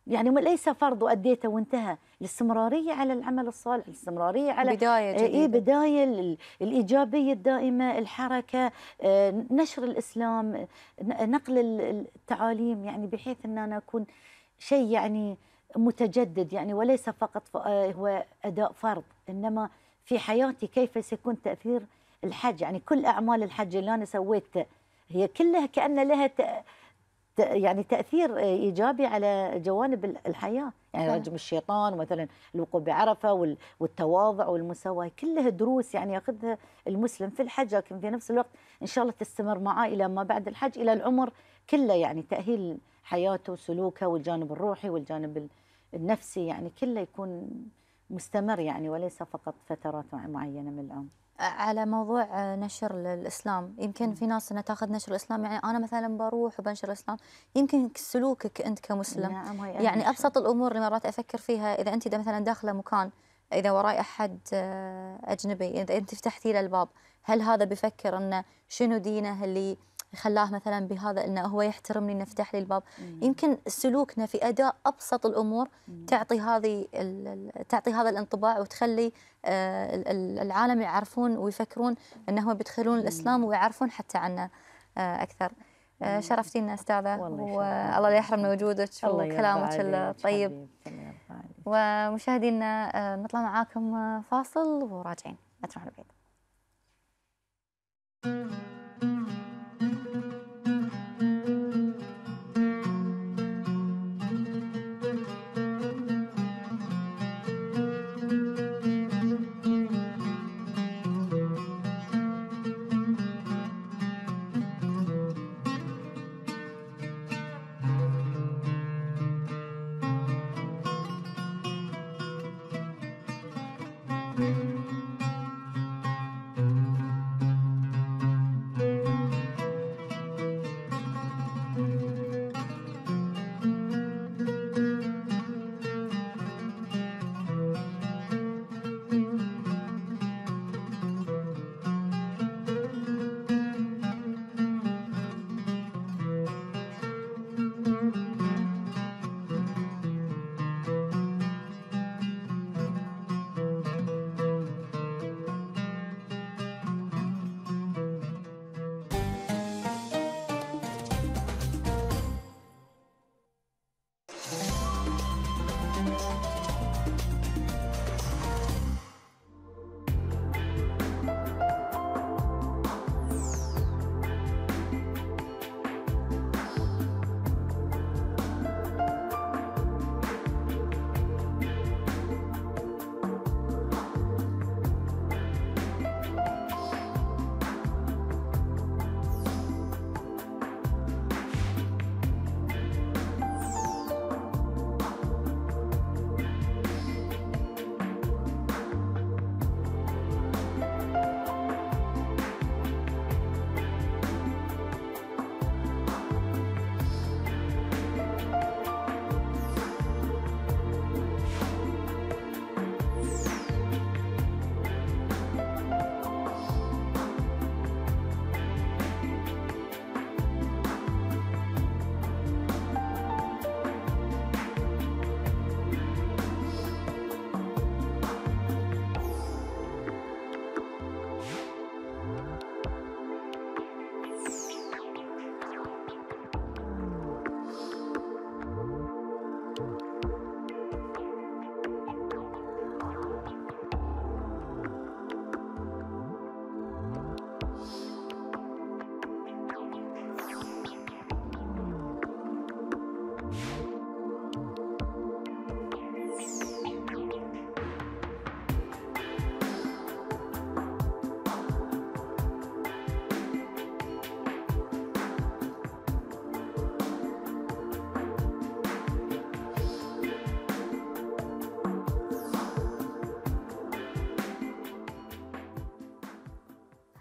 يعني ليس فرض واديته وانتهى الاستمراريه على العمل الصالح الاستمراريه على بدايه آه، جديدة. إيه بدايه الايجابيه الدائمه الحركه آه، نشر الاسلام نقل التعاليم يعني بحيث ان انا اكون شيء يعني متجدد يعني وليس فقط آه، هو اداء فرض انما في حياتي كيف سيكون تاثير الحج يعني كل اعمال الحج اللي انا سويتها هي كلها كان لها يعني تاثير ايجابي على جوانب الحياه يعني رجم الشيطان مثلا الوقوف بعرفه والتواضع والمساواه كلها دروس يعني ياخذها المسلم في الحج لكن في نفس الوقت ان شاء الله تستمر معاه الى ما بعد الحج الى العمر كله يعني تاهيل حياته وسلوكه والجانب الروحي والجانب النفسي يعني كله يكون مستمر يعني وليس فقط فترات معينه من العمر على موضوع نشر الاسلام يمكن نعم. في ناس انها تاخذ نشر الاسلام يعني انا مثلا بروح وبنشر الاسلام يمكن سلوكك انت كمسلم نعم يعني ابسط الامور اللي مرات افكر فيها اذا انت دا مثلا داخله مكان اذا وراي احد اجنبي اذا انت فتحتي له الباب هل هذا بيفكر انه شنو دينه اللي خلاه مثلا بهذا انه هو يحترمني انه فتح لي الباب مم. يمكن سلوكنا في اداء ابسط الامور مم. تعطي هذه تعطي هذا الانطباع وتخلي آه، العالم يعرفون ويفكرون انهم بيدخلون الاسلام ويعرفون حتى عنه آه، اكثر آه، شرفتينا استاذه والله لا يحرمنا وجودك وكلامك الطيب ومشاهدينا نطلع معاكم فاصل وراجعين لا تروحون بعيد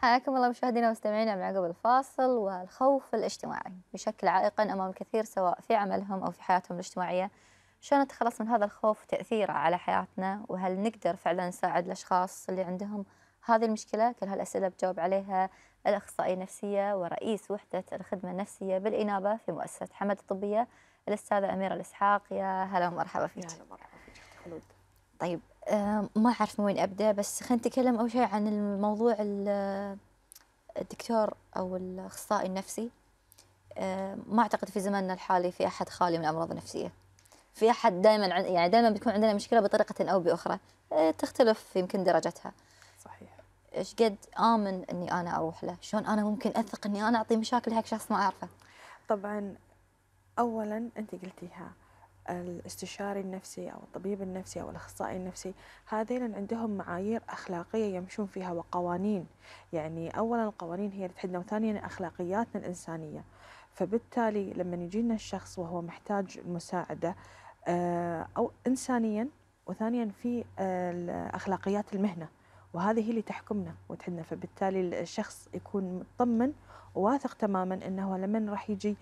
حياكم الله مشاهدينا ومستمعينا مع قبل الفاصل والخوف الاجتماعي يشكل عائقا امام الكثير سواء في عملهم او في حياتهم الاجتماعيه شلون نتخلص من هذا الخوف وتاثيره على حياتنا وهل نقدر فعلا نساعد الاشخاص اللي عندهم هذه المشكله كل هالاسئله بتجاوب عليها الاخصائيه النفسيه ورئيس وحده الخدمه النفسيه بالانابه في مؤسسه حمد الطبيه الاستاذه اميره الاسحاق يا هلا ومرحبا فيك يا هلا ومرحبا فيك طيب ما أعرف من وين أبدأ بس خلينا نتكلم أول شيء عن الموضوع الدكتور أو الأخصائي النفسي آه، ما أعتقد في زماننا الحالي في أحد خالي من الأمراض النفسية في أحد دائما يعني دائما بتكون عندنا مشكلة بطريقة أو بأخرى آه، تختلف يمكن درجتها صحيح ايش قد امن اني انا اروح له شلون انا ممكن اثق اني انا اعطي مشاكل هيك شخص ما اعرفه طبعا اولا انت قلتيها الاستشاري النفسي أو الطبيب النفسي أو الأخصائي النفسي هذين عندهم معايير أخلاقية يمشون فيها وقوانين يعني أولا القوانين هي اللي تحدنا وثانيا أخلاقياتنا الإنسانية فبالتالي لما يجينا الشخص وهو محتاج مساعدة آه، أو إنسانيا وثانيا في آه، أخلاقيات المهنة وهذه هي اللي تحكمنا وتحدنا فبالتالي الشخص يكون مطمن وواثق تماما انه لمن راح يجي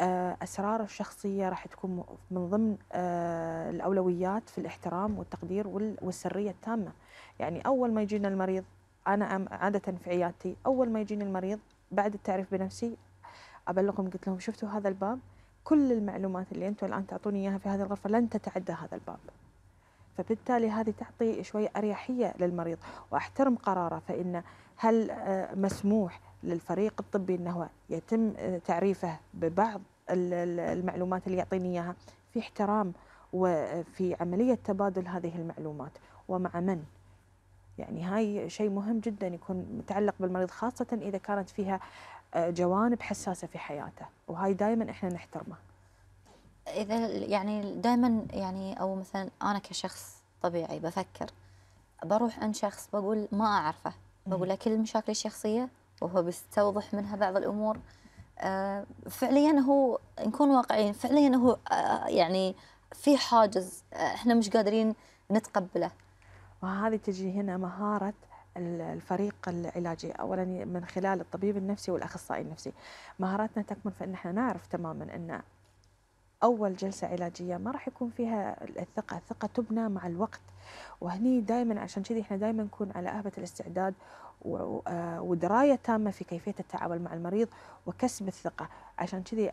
آه، اسراره الشخصيه راح تكون من ضمن آه، الاولويات في الاحترام والتقدير والسريه التامه يعني اول ما يجينا المريض انا عاده في عيادتي اول ما يجيني المريض بعد التعريف بنفسي ابلغهم قلت لهم شفتوا هذا الباب كل المعلومات اللي انتم الان تعطوني اياها في هذه الغرفه لن تتعدى هذا الباب فبالتالي هذه تعطي شويه اريحيه للمريض واحترم قراره فان هل آه، مسموح للفريق الطبي انه يتم تعريفه ببعض المعلومات اللي يعطيني اياها في احترام وفي عمليه تبادل هذه المعلومات ومع من يعني هاي شيء مهم جدا يكون متعلق بالمريض خاصه اذا كانت فيها جوانب حساسه في حياته وهاي دائما احنا نحترمه اذا يعني دائما يعني او مثلا انا كشخص طبيعي بفكر بروح عند شخص بقول ما اعرفه بقول له كل مشاكلي الشخصيه وهو بيستوضح منها بعض الأمور آه، فعليا هو نكون واقعيين فعليا هو آه، يعني في حاجز آه، احنا مش قادرين نتقبله وهذه تجي هنا مهارة الفريق العلاجي اولا من خلال الطبيب النفسي والاخصائي النفسي مهاراتنا تكمن في ان احنا نعرف تماما ان اول جلسه علاجيه ما راح يكون فيها الثقه الثقه تبنى مع الوقت وهني دائما عشان كذي احنا دائما نكون على اهبه الاستعداد آه، ودراية تامة في كيفية التعامل مع المريض وكسب الثقة عشان كذي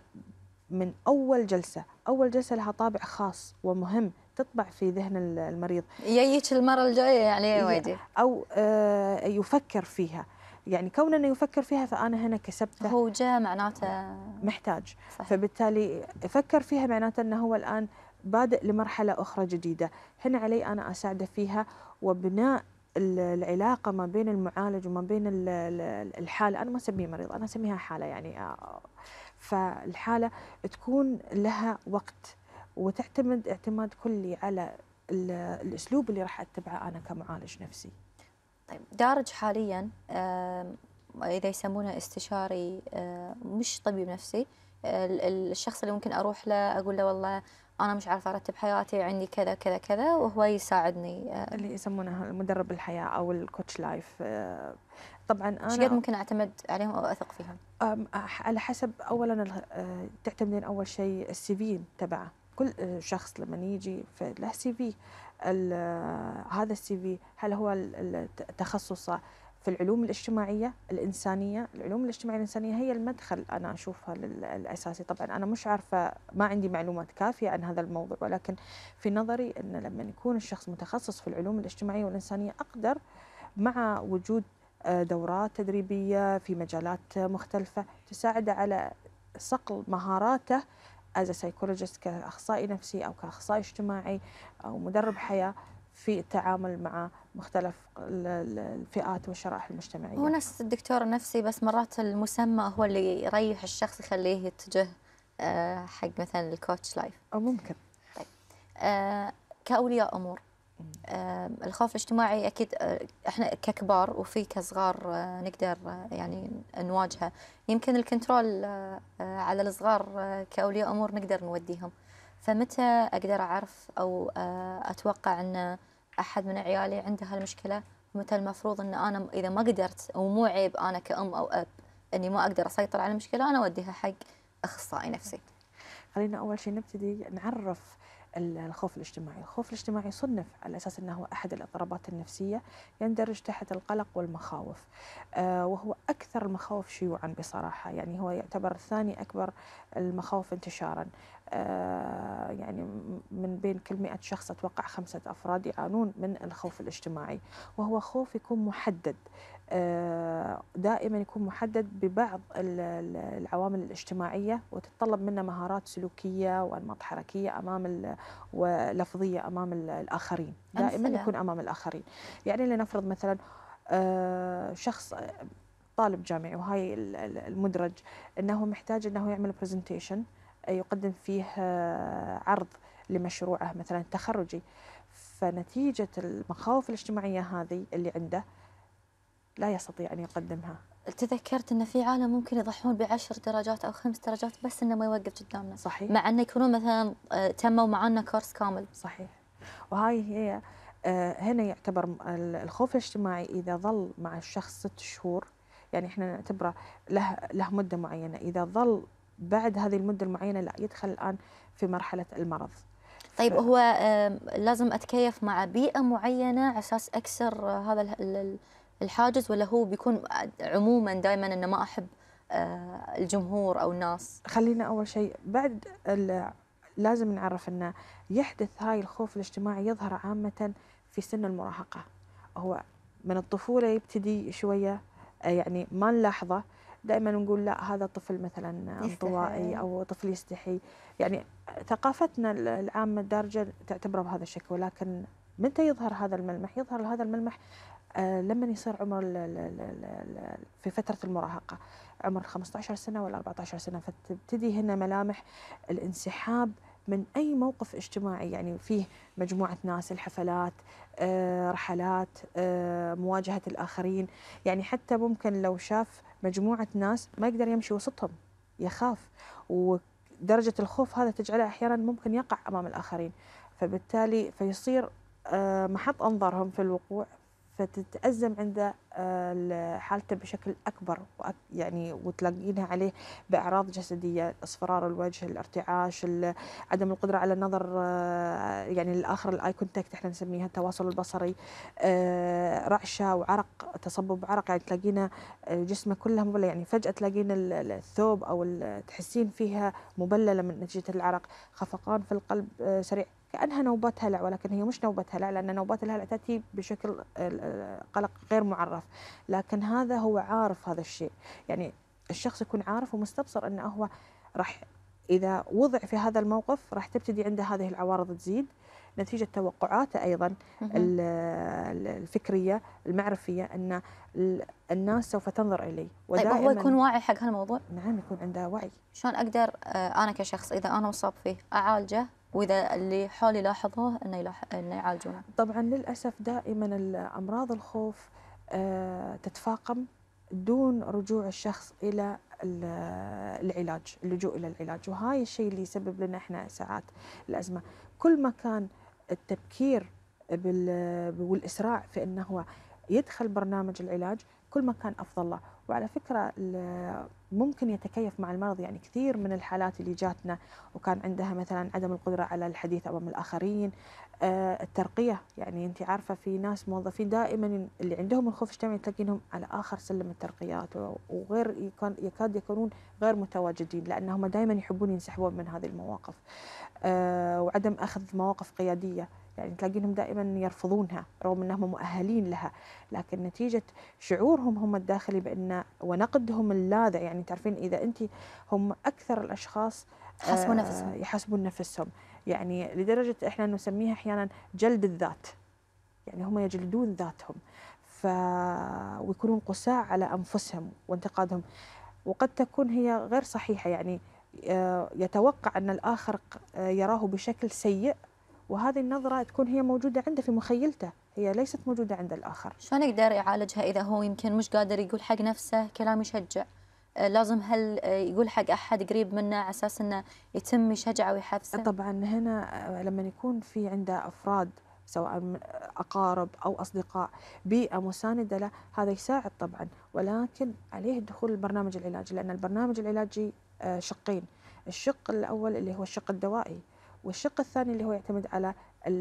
من أول جلسة أول جلسة لها طابع خاص ومهم تطبع في ذهن المريض يجيك المرة الجاية يعني ويدي أو آه، يفكر فيها يعني كون انه يفكر فيها فانا هنا كسبته هو جاء معناته محتاج صحيح. فبالتالي فكر فيها معناته انه هو الان بادئ لمرحله اخرى جديده هنا علي انا اساعده فيها وبناء العلاقه ما بين المعالج وما بين الحاله انا ما اسميه مريض انا اسميها حاله يعني آه، فالحاله تكون لها وقت وتعتمد اعتماد كلي على الاسلوب اللي راح اتبعه انا كمعالج نفسي طيب دارج حاليا اذا يسمونه استشاري مش طبيب نفسي آه، الشخص اللي ممكن اروح له اقول له والله انا مش عارفه ارتب حياتي عندي كذا كذا كذا وهو يساعدني آه. اللي يسمونه مدرب الحياه او الكوتش لايف آه. طبعا انا شقد ممكن اعتمد عليهم او اثق فيهم؟ على حسب اولا آه، تعتمدين اول شيء السي في تبعه كل شخص لما يجي له سي في هذا السي في هل هو تخصصه في العلوم الاجتماعية الإنسانية العلوم الاجتماعية الإنسانية هي المدخل أنا أشوفها الأساسي طبعا أنا مش عارفة ما عندي معلومات كافية عن هذا الموضوع ولكن في نظري أن لما يكون الشخص متخصص في العلوم الاجتماعية والإنسانية أقدر مع وجود آه، دورات تدريبية في مجالات مختلفة تساعده على صقل مهاراته از سايكولوجيست كاخصائي نفسي او كاخصائي اجتماعي او مدرب حياه في التعامل مع مختلف الفئات والشرائح المجتمعيه. هو نفس الدكتور نفسي بس مرات المسمى هو اللي يريح الشخص يخليه يتجه آه، حق مثلا الكوتش لايف. او ممكن. طيب آه، كاولياء امور آه، الخوف الاجتماعي اكيد احنا ككبار وفي كصغار نقدر يعني نواجهه يمكن الكنترول على الصغار كاولياء امور نقدر نوديهم فمتى اقدر اعرف او آه، اتوقع ان احد من عيالي عنده هالمشكله متى المفروض ان انا اذا ما قدرت او مو عيب انا كأم او اب اني ما اقدر اسيطر على المشكله انا اوديها حق اخصائي نفسي خلينا اول شيء نبتدي نعرف الخوف الاجتماعي الخوف الاجتماعي صنف على أساس أنه أحد الاضطرابات النفسية يندرج تحت القلق والمخاوف آه، وهو أكثر المخاوف شيوعا بصراحة يعني هو يعتبر ثاني أكبر المخاوف انتشارا آه، يعني من بين كل 100 شخص أتوقع خمسة أفراد يعانون من الخوف الاجتماعي وهو خوف يكون محدد آه، دائما يكون محدد ببعض العوامل الاجتماعية وتتطلب منا مهارات سلوكية وأنماط حركية أمام ولفظية أمام الآخرين دائما يكون أمام الآخرين يعني لنفرض مثلا آه، شخص آه، طالب جامعي وهاي المدرج أنه محتاج أنه يعمل برزنتيشن يقدم فيه عرض لمشروعه مثلا تخرجي فنتيجة المخاوف الاجتماعية هذه اللي عنده لا يستطيع أن يقدمها تذكرت أن في عالم ممكن يضحون بعشر درجات أو خمس درجات بس أنه ما يوقف قدامنا صحيح مع أنه يكونون مثلا آه، تموا معنا كورس كامل صحيح وهاي هي آه، هنا يعتبر الخوف الاجتماعي إذا ظل مع الشخص ست شهور يعني احنا نعتبره له له مده معينه اذا ظل بعد هذه المده المعينه لا يدخل الان في مرحله المرض طيب ف... هو لازم اتكيف مع بيئه معينه على اساس اكسر آه، هذا الحاجز ولا هو بيكون عموما دائما انه ما احب آه، الجمهور او الناس خلينا اول شيء بعد لازم نعرف انه يحدث هاي الخوف الاجتماعي يظهر عامه في سن المراهقه هو من الطفوله يبتدي شويه آه، يعني ما نلاحظه دائما نقول لا هذا طفل مثلا انطوائي او طفل يستحي يعني ثقافتنا العامه الدارجه تعتبره بهذا الشكل ولكن متى يظهر هذا الملمح؟ يظهر هذا الملمح آه، لما يصير عمر في فترة المراهقة عمر 15 سنة ولا 14 سنة فتبتدي هنا ملامح الانسحاب من أي موقف اجتماعي يعني فيه مجموعة ناس الحفلات آه، رحلات آه، مواجهة الآخرين يعني حتى ممكن لو شاف مجموعة ناس ما يقدر يمشي وسطهم يخاف ودرجة الخوف هذا تجعله أحيانا ممكن يقع أمام الآخرين فبالتالي فيصير محط أنظارهم في الوقوع فتتأزم عند آه، حالته بشكل أكبر يعني وتلاقينها عليه بأعراض جسدية اصفرار الوجه الارتعاش عدم القدرة على النظر آه، يعني الآخر الآي كونتاكت احنا نسميها التواصل البصري آه، رعشة وعرق تصبب عرق يعني تلاقينا جسمه كله مبللة يعني فجأة تلاقينا الثوب أو تحسين فيها مبللة من نتيجة العرق خفقان في القلب سريع كأنها نوبات هلع ولكن هي مش نوبة هلع لأن نوبات الهلع تأتي بشكل قلق غير معرف لكن هذا هو عارف هذا الشيء يعني الشخص يكون عارف ومستبصر أنه هو راح إذا وضع في هذا الموقف راح تبتدي عنده هذه العوارض تزيد نتيجه توقعاته ايضا الفكريه المعرفيه ان الناس سوف تنظر الي طيب هو يكون واعي حق هالموضوع؟ نعم يكون عنده وعي شلون اقدر آه، انا كشخص اذا انا مصاب فيه اعالجه واذا اللي حولي لاحظوه انه يلاح... انه يعالجونه طبعا للاسف دائما الأمراض الخوف آه، تتفاقم دون رجوع الشخص الى العلاج اللجوء الى العلاج وهاي الشيء اللي يسبب لنا احنا ساعات الازمه كل ما كان التبكير والإسراع في أنه هو يدخل برنامج العلاج كل ما كان أفضل له وعلى فكرة ممكن يتكيف مع المرض يعني كثير من الحالات اللي جاتنا وكان عندها مثلا عدم القدرة على الحديث أمام الآخرين آه، الترقية يعني أنت عارفة في ناس موظفين دائما اللي عندهم الخوف الاجتماعي تلاقينهم على آخر سلم الترقيات وغير يكاد يكونون غير متواجدين لأنهم دائما يحبون ينسحبون من هذه المواقف آه، وعدم اخذ مواقف قياديه يعني تلاقيهم دائما يرفضونها رغم انهم مؤهلين لها لكن نتيجه شعورهم هم الداخلي بان ونقدهم اللاذع يعني تعرفين اذا انت هم اكثر الاشخاص يحاسبون آه، نفسهم يحاسبون نفسهم يعني لدرجه احنا نسميها احيانا جلد الذات يعني هم يجلدون ذاتهم ف ويكونون قساء على انفسهم وانتقادهم وقد تكون هي غير صحيحه يعني آه، يتوقع أن الآخر آه، يراه بشكل سيء وهذه النظرة تكون هي موجودة عنده في مخيلته هي ليست موجودة عند الآخر شلون يقدر يعالجها إذا هو يمكن مش قادر يقول حق نفسه كلام يشجع آه، لازم هل يقول حق أحد قريب منه على أساس أنه يتم يشجعه ويحفزه طبعا هنا لما يكون في عنده أفراد سواء أقارب أو أصدقاء بيئة مساندة له هذا يساعد طبعا ولكن عليه دخول البرنامج العلاجي لأن البرنامج العلاجي آه، شقين الشق الأول اللي هو الشق الدوائي والشق الثاني اللي هو يعتمد على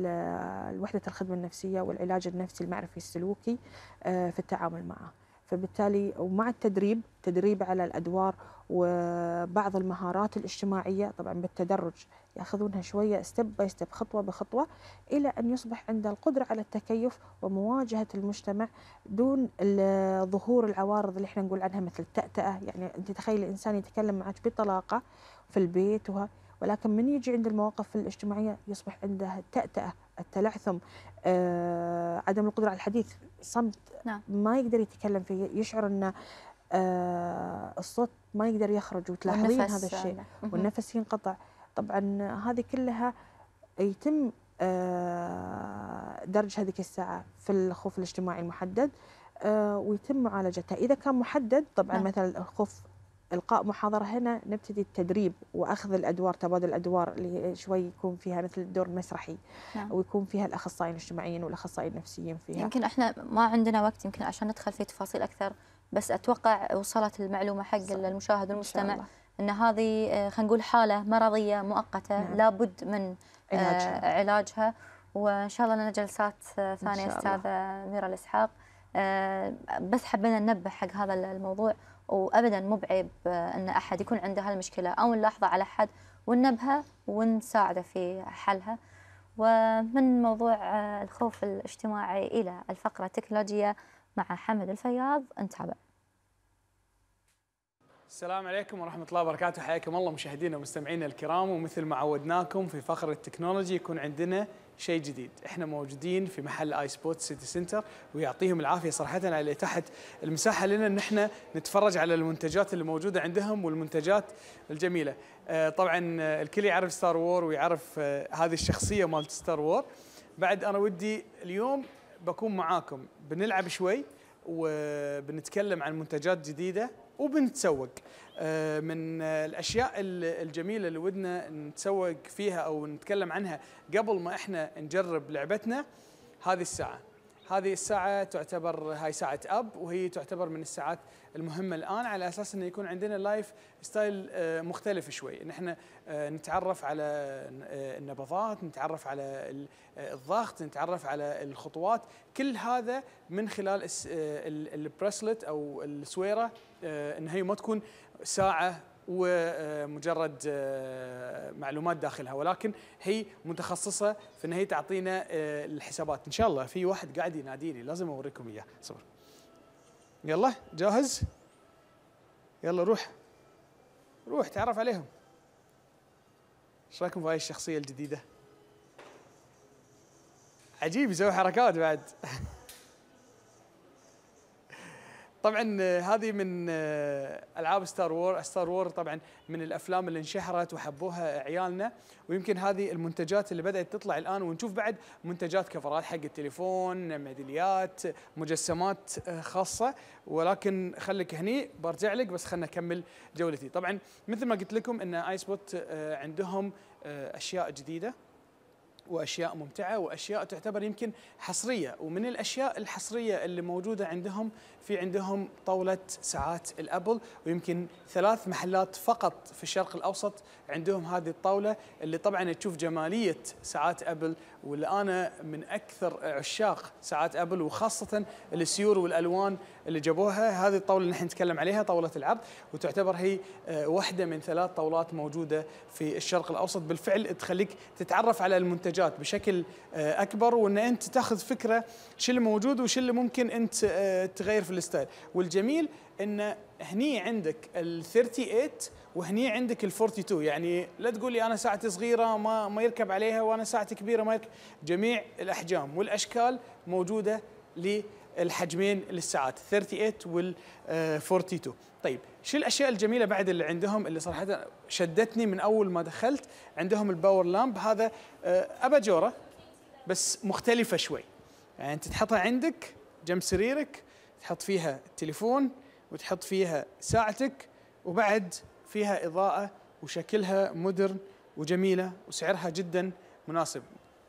آه، وحدة الخدمة النفسية والعلاج النفسي المعرفي السلوكي آه، في التعامل معه فبالتالي ومع التدريب تدريب على الأدوار وبعض المهارات الاجتماعية طبعا بالتدرج ياخذونها شوية ستيب باي ستيب خطوة بخطوة إلى أن يصبح عنده القدرة على التكيف ومواجهة المجتمع دون ظهور العوارض اللي احنا نقول عنها مثل التأتأة يعني أنت تخيل إنسان يتكلم معك بطلاقة في البيت وها ولكن من يجي عند المواقف الاجتماعية يصبح عنده التأتأة التلعثم آه، عدم القدرة على الحديث صمت نعم. ما يقدر يتكلم فيه يشعر أنه آه الصوت ما يقدر يخرج وتلاحظين هذا الشيء والنفس ينقطع طبعا هذه كلها يتم آه درج هذيك الساعة في الخوف الاجتماعي المحدد آه ويتم معالجتها إذا كان محدد طبعا نعم. مثلا الخوف إلقاء محاضرة هنا نبتدي التدريب وأخذ الأدوار تبادل الأدوار اللي شوي يكون فيها مثل الدور المسرحي نعم. ويكون فيها الأخصائيين الاجتماعيين والأخصائيين النفسيين فيها يمكن إحنا ما عندنا وقت يمكن عشان ندخل في تفاصيل أكثر بس اتوقع وصلت المعلومه حق المشاهد والمستمع ان هذه آه، خلينا نقول حاله مرضيه مؤقته نعم. لابد من آه، علاجها. علاجها وان شاء الله لنا جلسات آه، ثانيه استاذه ميرا الاسحاق بس حبينا ننبه حق هذا الموضوع وابدا مو بعيب ان احد يكون عنده هالمشكله او نلاحظه على احد وننبهه ونساعده في حلها ومن موضوع الخوف الاجتماعي الى الفقره التكنولوجيه مع حمد الفياض نتابع السلام عليكم ورحمة الله وبركاته حياكم الله مشاهدينا ومستمعينا الكرام ومثل ما عودناكم في فقرة التكنولوجي يكون عندنا شيء جديد احنا موجودين في محل اي سبوت سيتي سنتر ويعطيهم العافيه صراحه على اتاحه المساحه لنا ان احنا نتفرج على المنتجات اللي موجوده عندهم والمنتجات الجميله آه، طبعا آه، الكل يعرف ستار وور ويعرف آه، هذه الشخصيه مالت ستار وور بعد انا ودي اليوم بكون معاكم بنلعب شوي وبنتكلم عن منتجات جديده وبنتسوق آه، من الاشياء الجميله اللي ودنا نتسوق فيها او نتكلم عنها قبل ما احنا نجرب لعبتنا هذه الساعه هذه الساعة تعتبر هاي ساعة أب وهي تعتبر من الساعات المهمة الآن على أساس أنه يكون عندنا لايف آه، ستايل مختلف شوي أن احنا آه، نتعرف على آه، النبضات نتعرف على الضغط نتعرف على الخطوات كل هذا من خلال البريسلت أو السويرة أن هي ما تكون ساعة ومجرد آه، معلومات داخلها ولكن هي متخصصه في ان هي تعطينا آه، الحسابات ان شاء الله في واحد قاعد يناديني لازم اوريكم اياه صبر يلا جاهز يلا روح روح تعرف عليهم ايش رايكم في هاي الشخصيه الجديده عجيب يسوي حركات بعد طبعا آه، هذه من آه، العاب ستار وور ستار وور طبعا من الافلام اللي انشهرت وحبوها عيالنا ويمكن هذه المنتجات اللي بدات تطلع الان ونشوف بعد منتجات كفرات حق التليفون ميداليات مجسمات آه، خاصه ولكن خليك هني برجع لك بس خلنا اكمل جولتي طبعا مثل ما قلت لكم ان اي سبوت عندهم اشياء جديده واشياء ممتعه واشياء تعتبر يمكن حصريه ومن الاشياء الحصريه اللي موجوده عندهم في عندهم طاوله ساعات الابل ويمكن ثلاث محلات فقط في الشرق الاوسط عندهم هذه الطاوله اللي طبعا تشوف جماليه ساعات ابل واللي انا من اكثر عشاق ساعات ابل وخاصه السيور والالوان اللي جابوها هذه الطاوله اللي نحن نتكلم عليها طاوله العرض وتعتبر هي آه، واحده من ثلاث طاولات موجوده في الشرق الاوسط بالفعل تخليك تتعرف على المنتجات المنتجات بشكل آه، اكبر وان انت تاخذ فكره شو اللي موجود وش اللي ممكن انت آه، تغير في الستايل والجميل ان هني عندك ال 38 وهني عندك ال 42 يعني لا تقول لي انا ساعتي صغيره ما ما يركب عليها وانا ساعتي كبيره ما يركب جميع الاحجام والاشكال موجوده للحجمين للساعات 38 وال 42 آه، طيب شو الاشياء الجميله بعد اللي عندهم اللي صراحه شدتني من اول ما دخلت عندهم الباور لامب هذا آه، اباجوره بس مختلفه شوي يعني انت تحطها عندك جنب سريرك تحط فيها التليفون وتحط فيها ساعتك وبعد فيها اضاءه وشكلها مودرن وجميله وسعرها جدا مناسب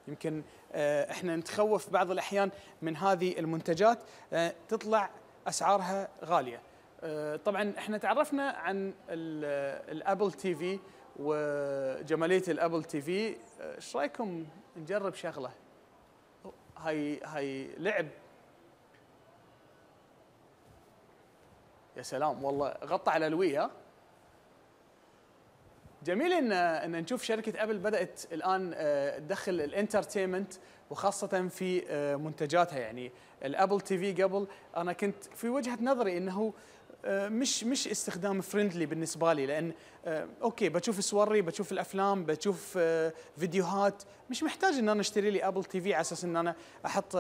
يمكن آه، احنا نتخوف بعض الاحيان من هذه المنتجات آه، تطلع اسعارها غاليه آه، طبعا احنا تعرفنا عن الابل تي في وجماليه الابل تي في آه، ايش رايكم نجرب شغله هاي هاي لعب يا سلام والله غطى على الوي ها جميل ان ان نشوف شركه ابل بدات الان آه، تدخل الانترتينمنت وخاصه في منتجاتها يعني الابل تي في قبل انا كنت في وجهه نظري انه آه، مش مش استخدام فريندلي بالنسبه لي لان آه، اوكي بشوف صوري بشوف الافلام بشوف آه، فيديوهات مش محتاج ان انا اشتري لي ابل تي في على اساس ان انا احطه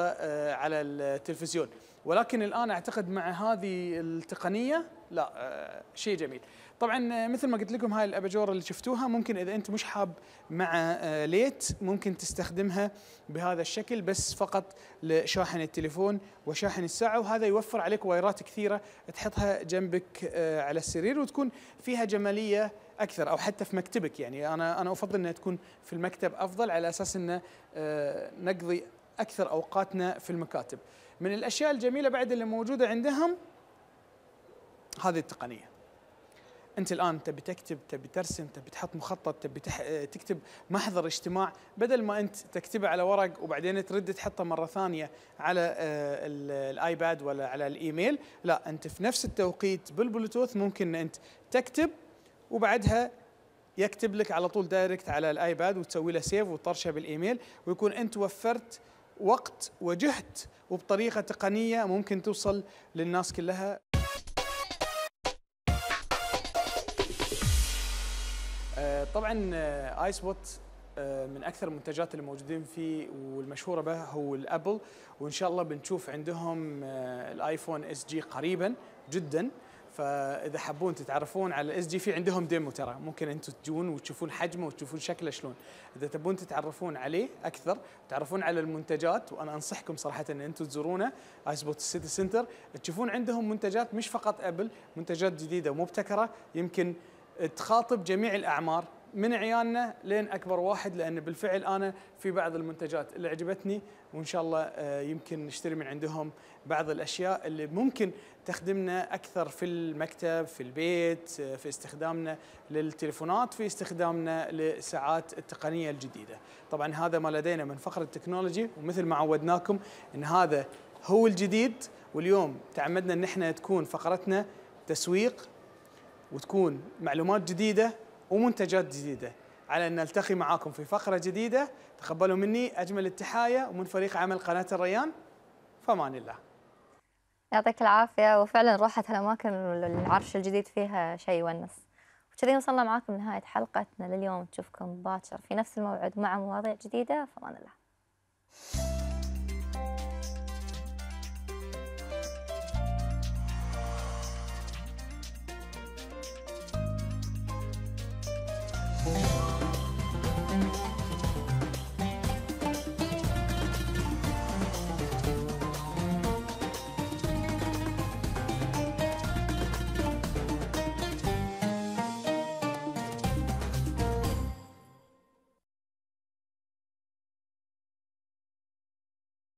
على التلفزيون ولكن الان اعتقد مع هذه التقنيه لا شيء جميل طبعا مثل ما قلت لكم هاي الاباجوره اللي شفتوها ممكن اذا انت مش حاب مع آه، ليت ممكن تستخدمها بهذا الشكل بس فقط لشاحن التليفون وشاحن الساعه وهذا يوفر عليك وايرات كثيره تحطها جنبك آه، على السرير وتكون فيها جماليه اكثر او حتى في مكتبك يعني انا انا افضل انها تكون في المكتب افضل على اساس انه آه، نقضي اكثر اوقاتنا في المكاتب. من الاشياء الجميله بعد اللي موجوده عندهم هذه التقنيه. انت الان تبي تكتب تبي ترسم تبي تحط مخطط تبي تح... آه، تكتب محضر اجتماع بدل ما انت تكتبه على ورق وبعدين ترد تحطه مره ثانيه على آه، الايباد ولا على الايميل لا انت في نفس التوقيت بالبلوتوث ممكن انت تكتب وبعدها يكتب لك على طول دايركت على الايباد وتسوي له سيف وتطرشه بالايميل ويكون انت وفرت وقت وجهد وبطريقه تقنيه ممكن توصل للناس كلها آه، طبعا آه، اي سبوت آه، من اكثر المنتجات اللي موجودين فيه والمشهوره به هو الابل وان شاء الله بنشوف عندهم الايفون اس جي قريبا جدا فاذا حبون تتعرفون على الاس جي في عندهم ديمو ترى ممكن انتم تجون وتشوفون حجمه وتشوفون شكله شلون اذا تبون تتعرفون عليه اكثر تعرفون على المنتجات وانا انصحكم صراحه ان انتم تزورونه سبوت سيتي سنتر تشوفون عندهم منتجات مش فقط ابل منتجات جديده ومبتكره يمكن تخاطب جميع الاعمار من عيالنا لين اكبر واحد لان بالفعل انا في بعض المنتجات اللي عجبتني وان شاء الله آه، يمكن نشتري من عندهم بعض الاشياء اللي ممكن تخدمنا اكثر في المكتب في البيت آه، في استخدامنا للتليفونات في استخدامنا للساعات التقنيه الجديده طبعا هذا ما لدينا من فقره التكنولوجي ومثل ما عودناكم ان هذا هو الجديد واليوم تعمدنا ان احنا تكون فقرتنا تسويق وتكون معلومات جديدة ومنتجات جديدة على أن نلتقي معاكم في فقرة جديدة تقبلوا مني أجمل التحايا ومن فريق عمل قناة الريان فمان الله يعطيك العافية وفعلا روحة الأماكن العرش الجديد فيها شيء يونس وكذي وصلنا معاكم نهاية حلقتنا لليوم تشوفكم باكر في نفس الموعد مع مواضيع جديدة فمان الله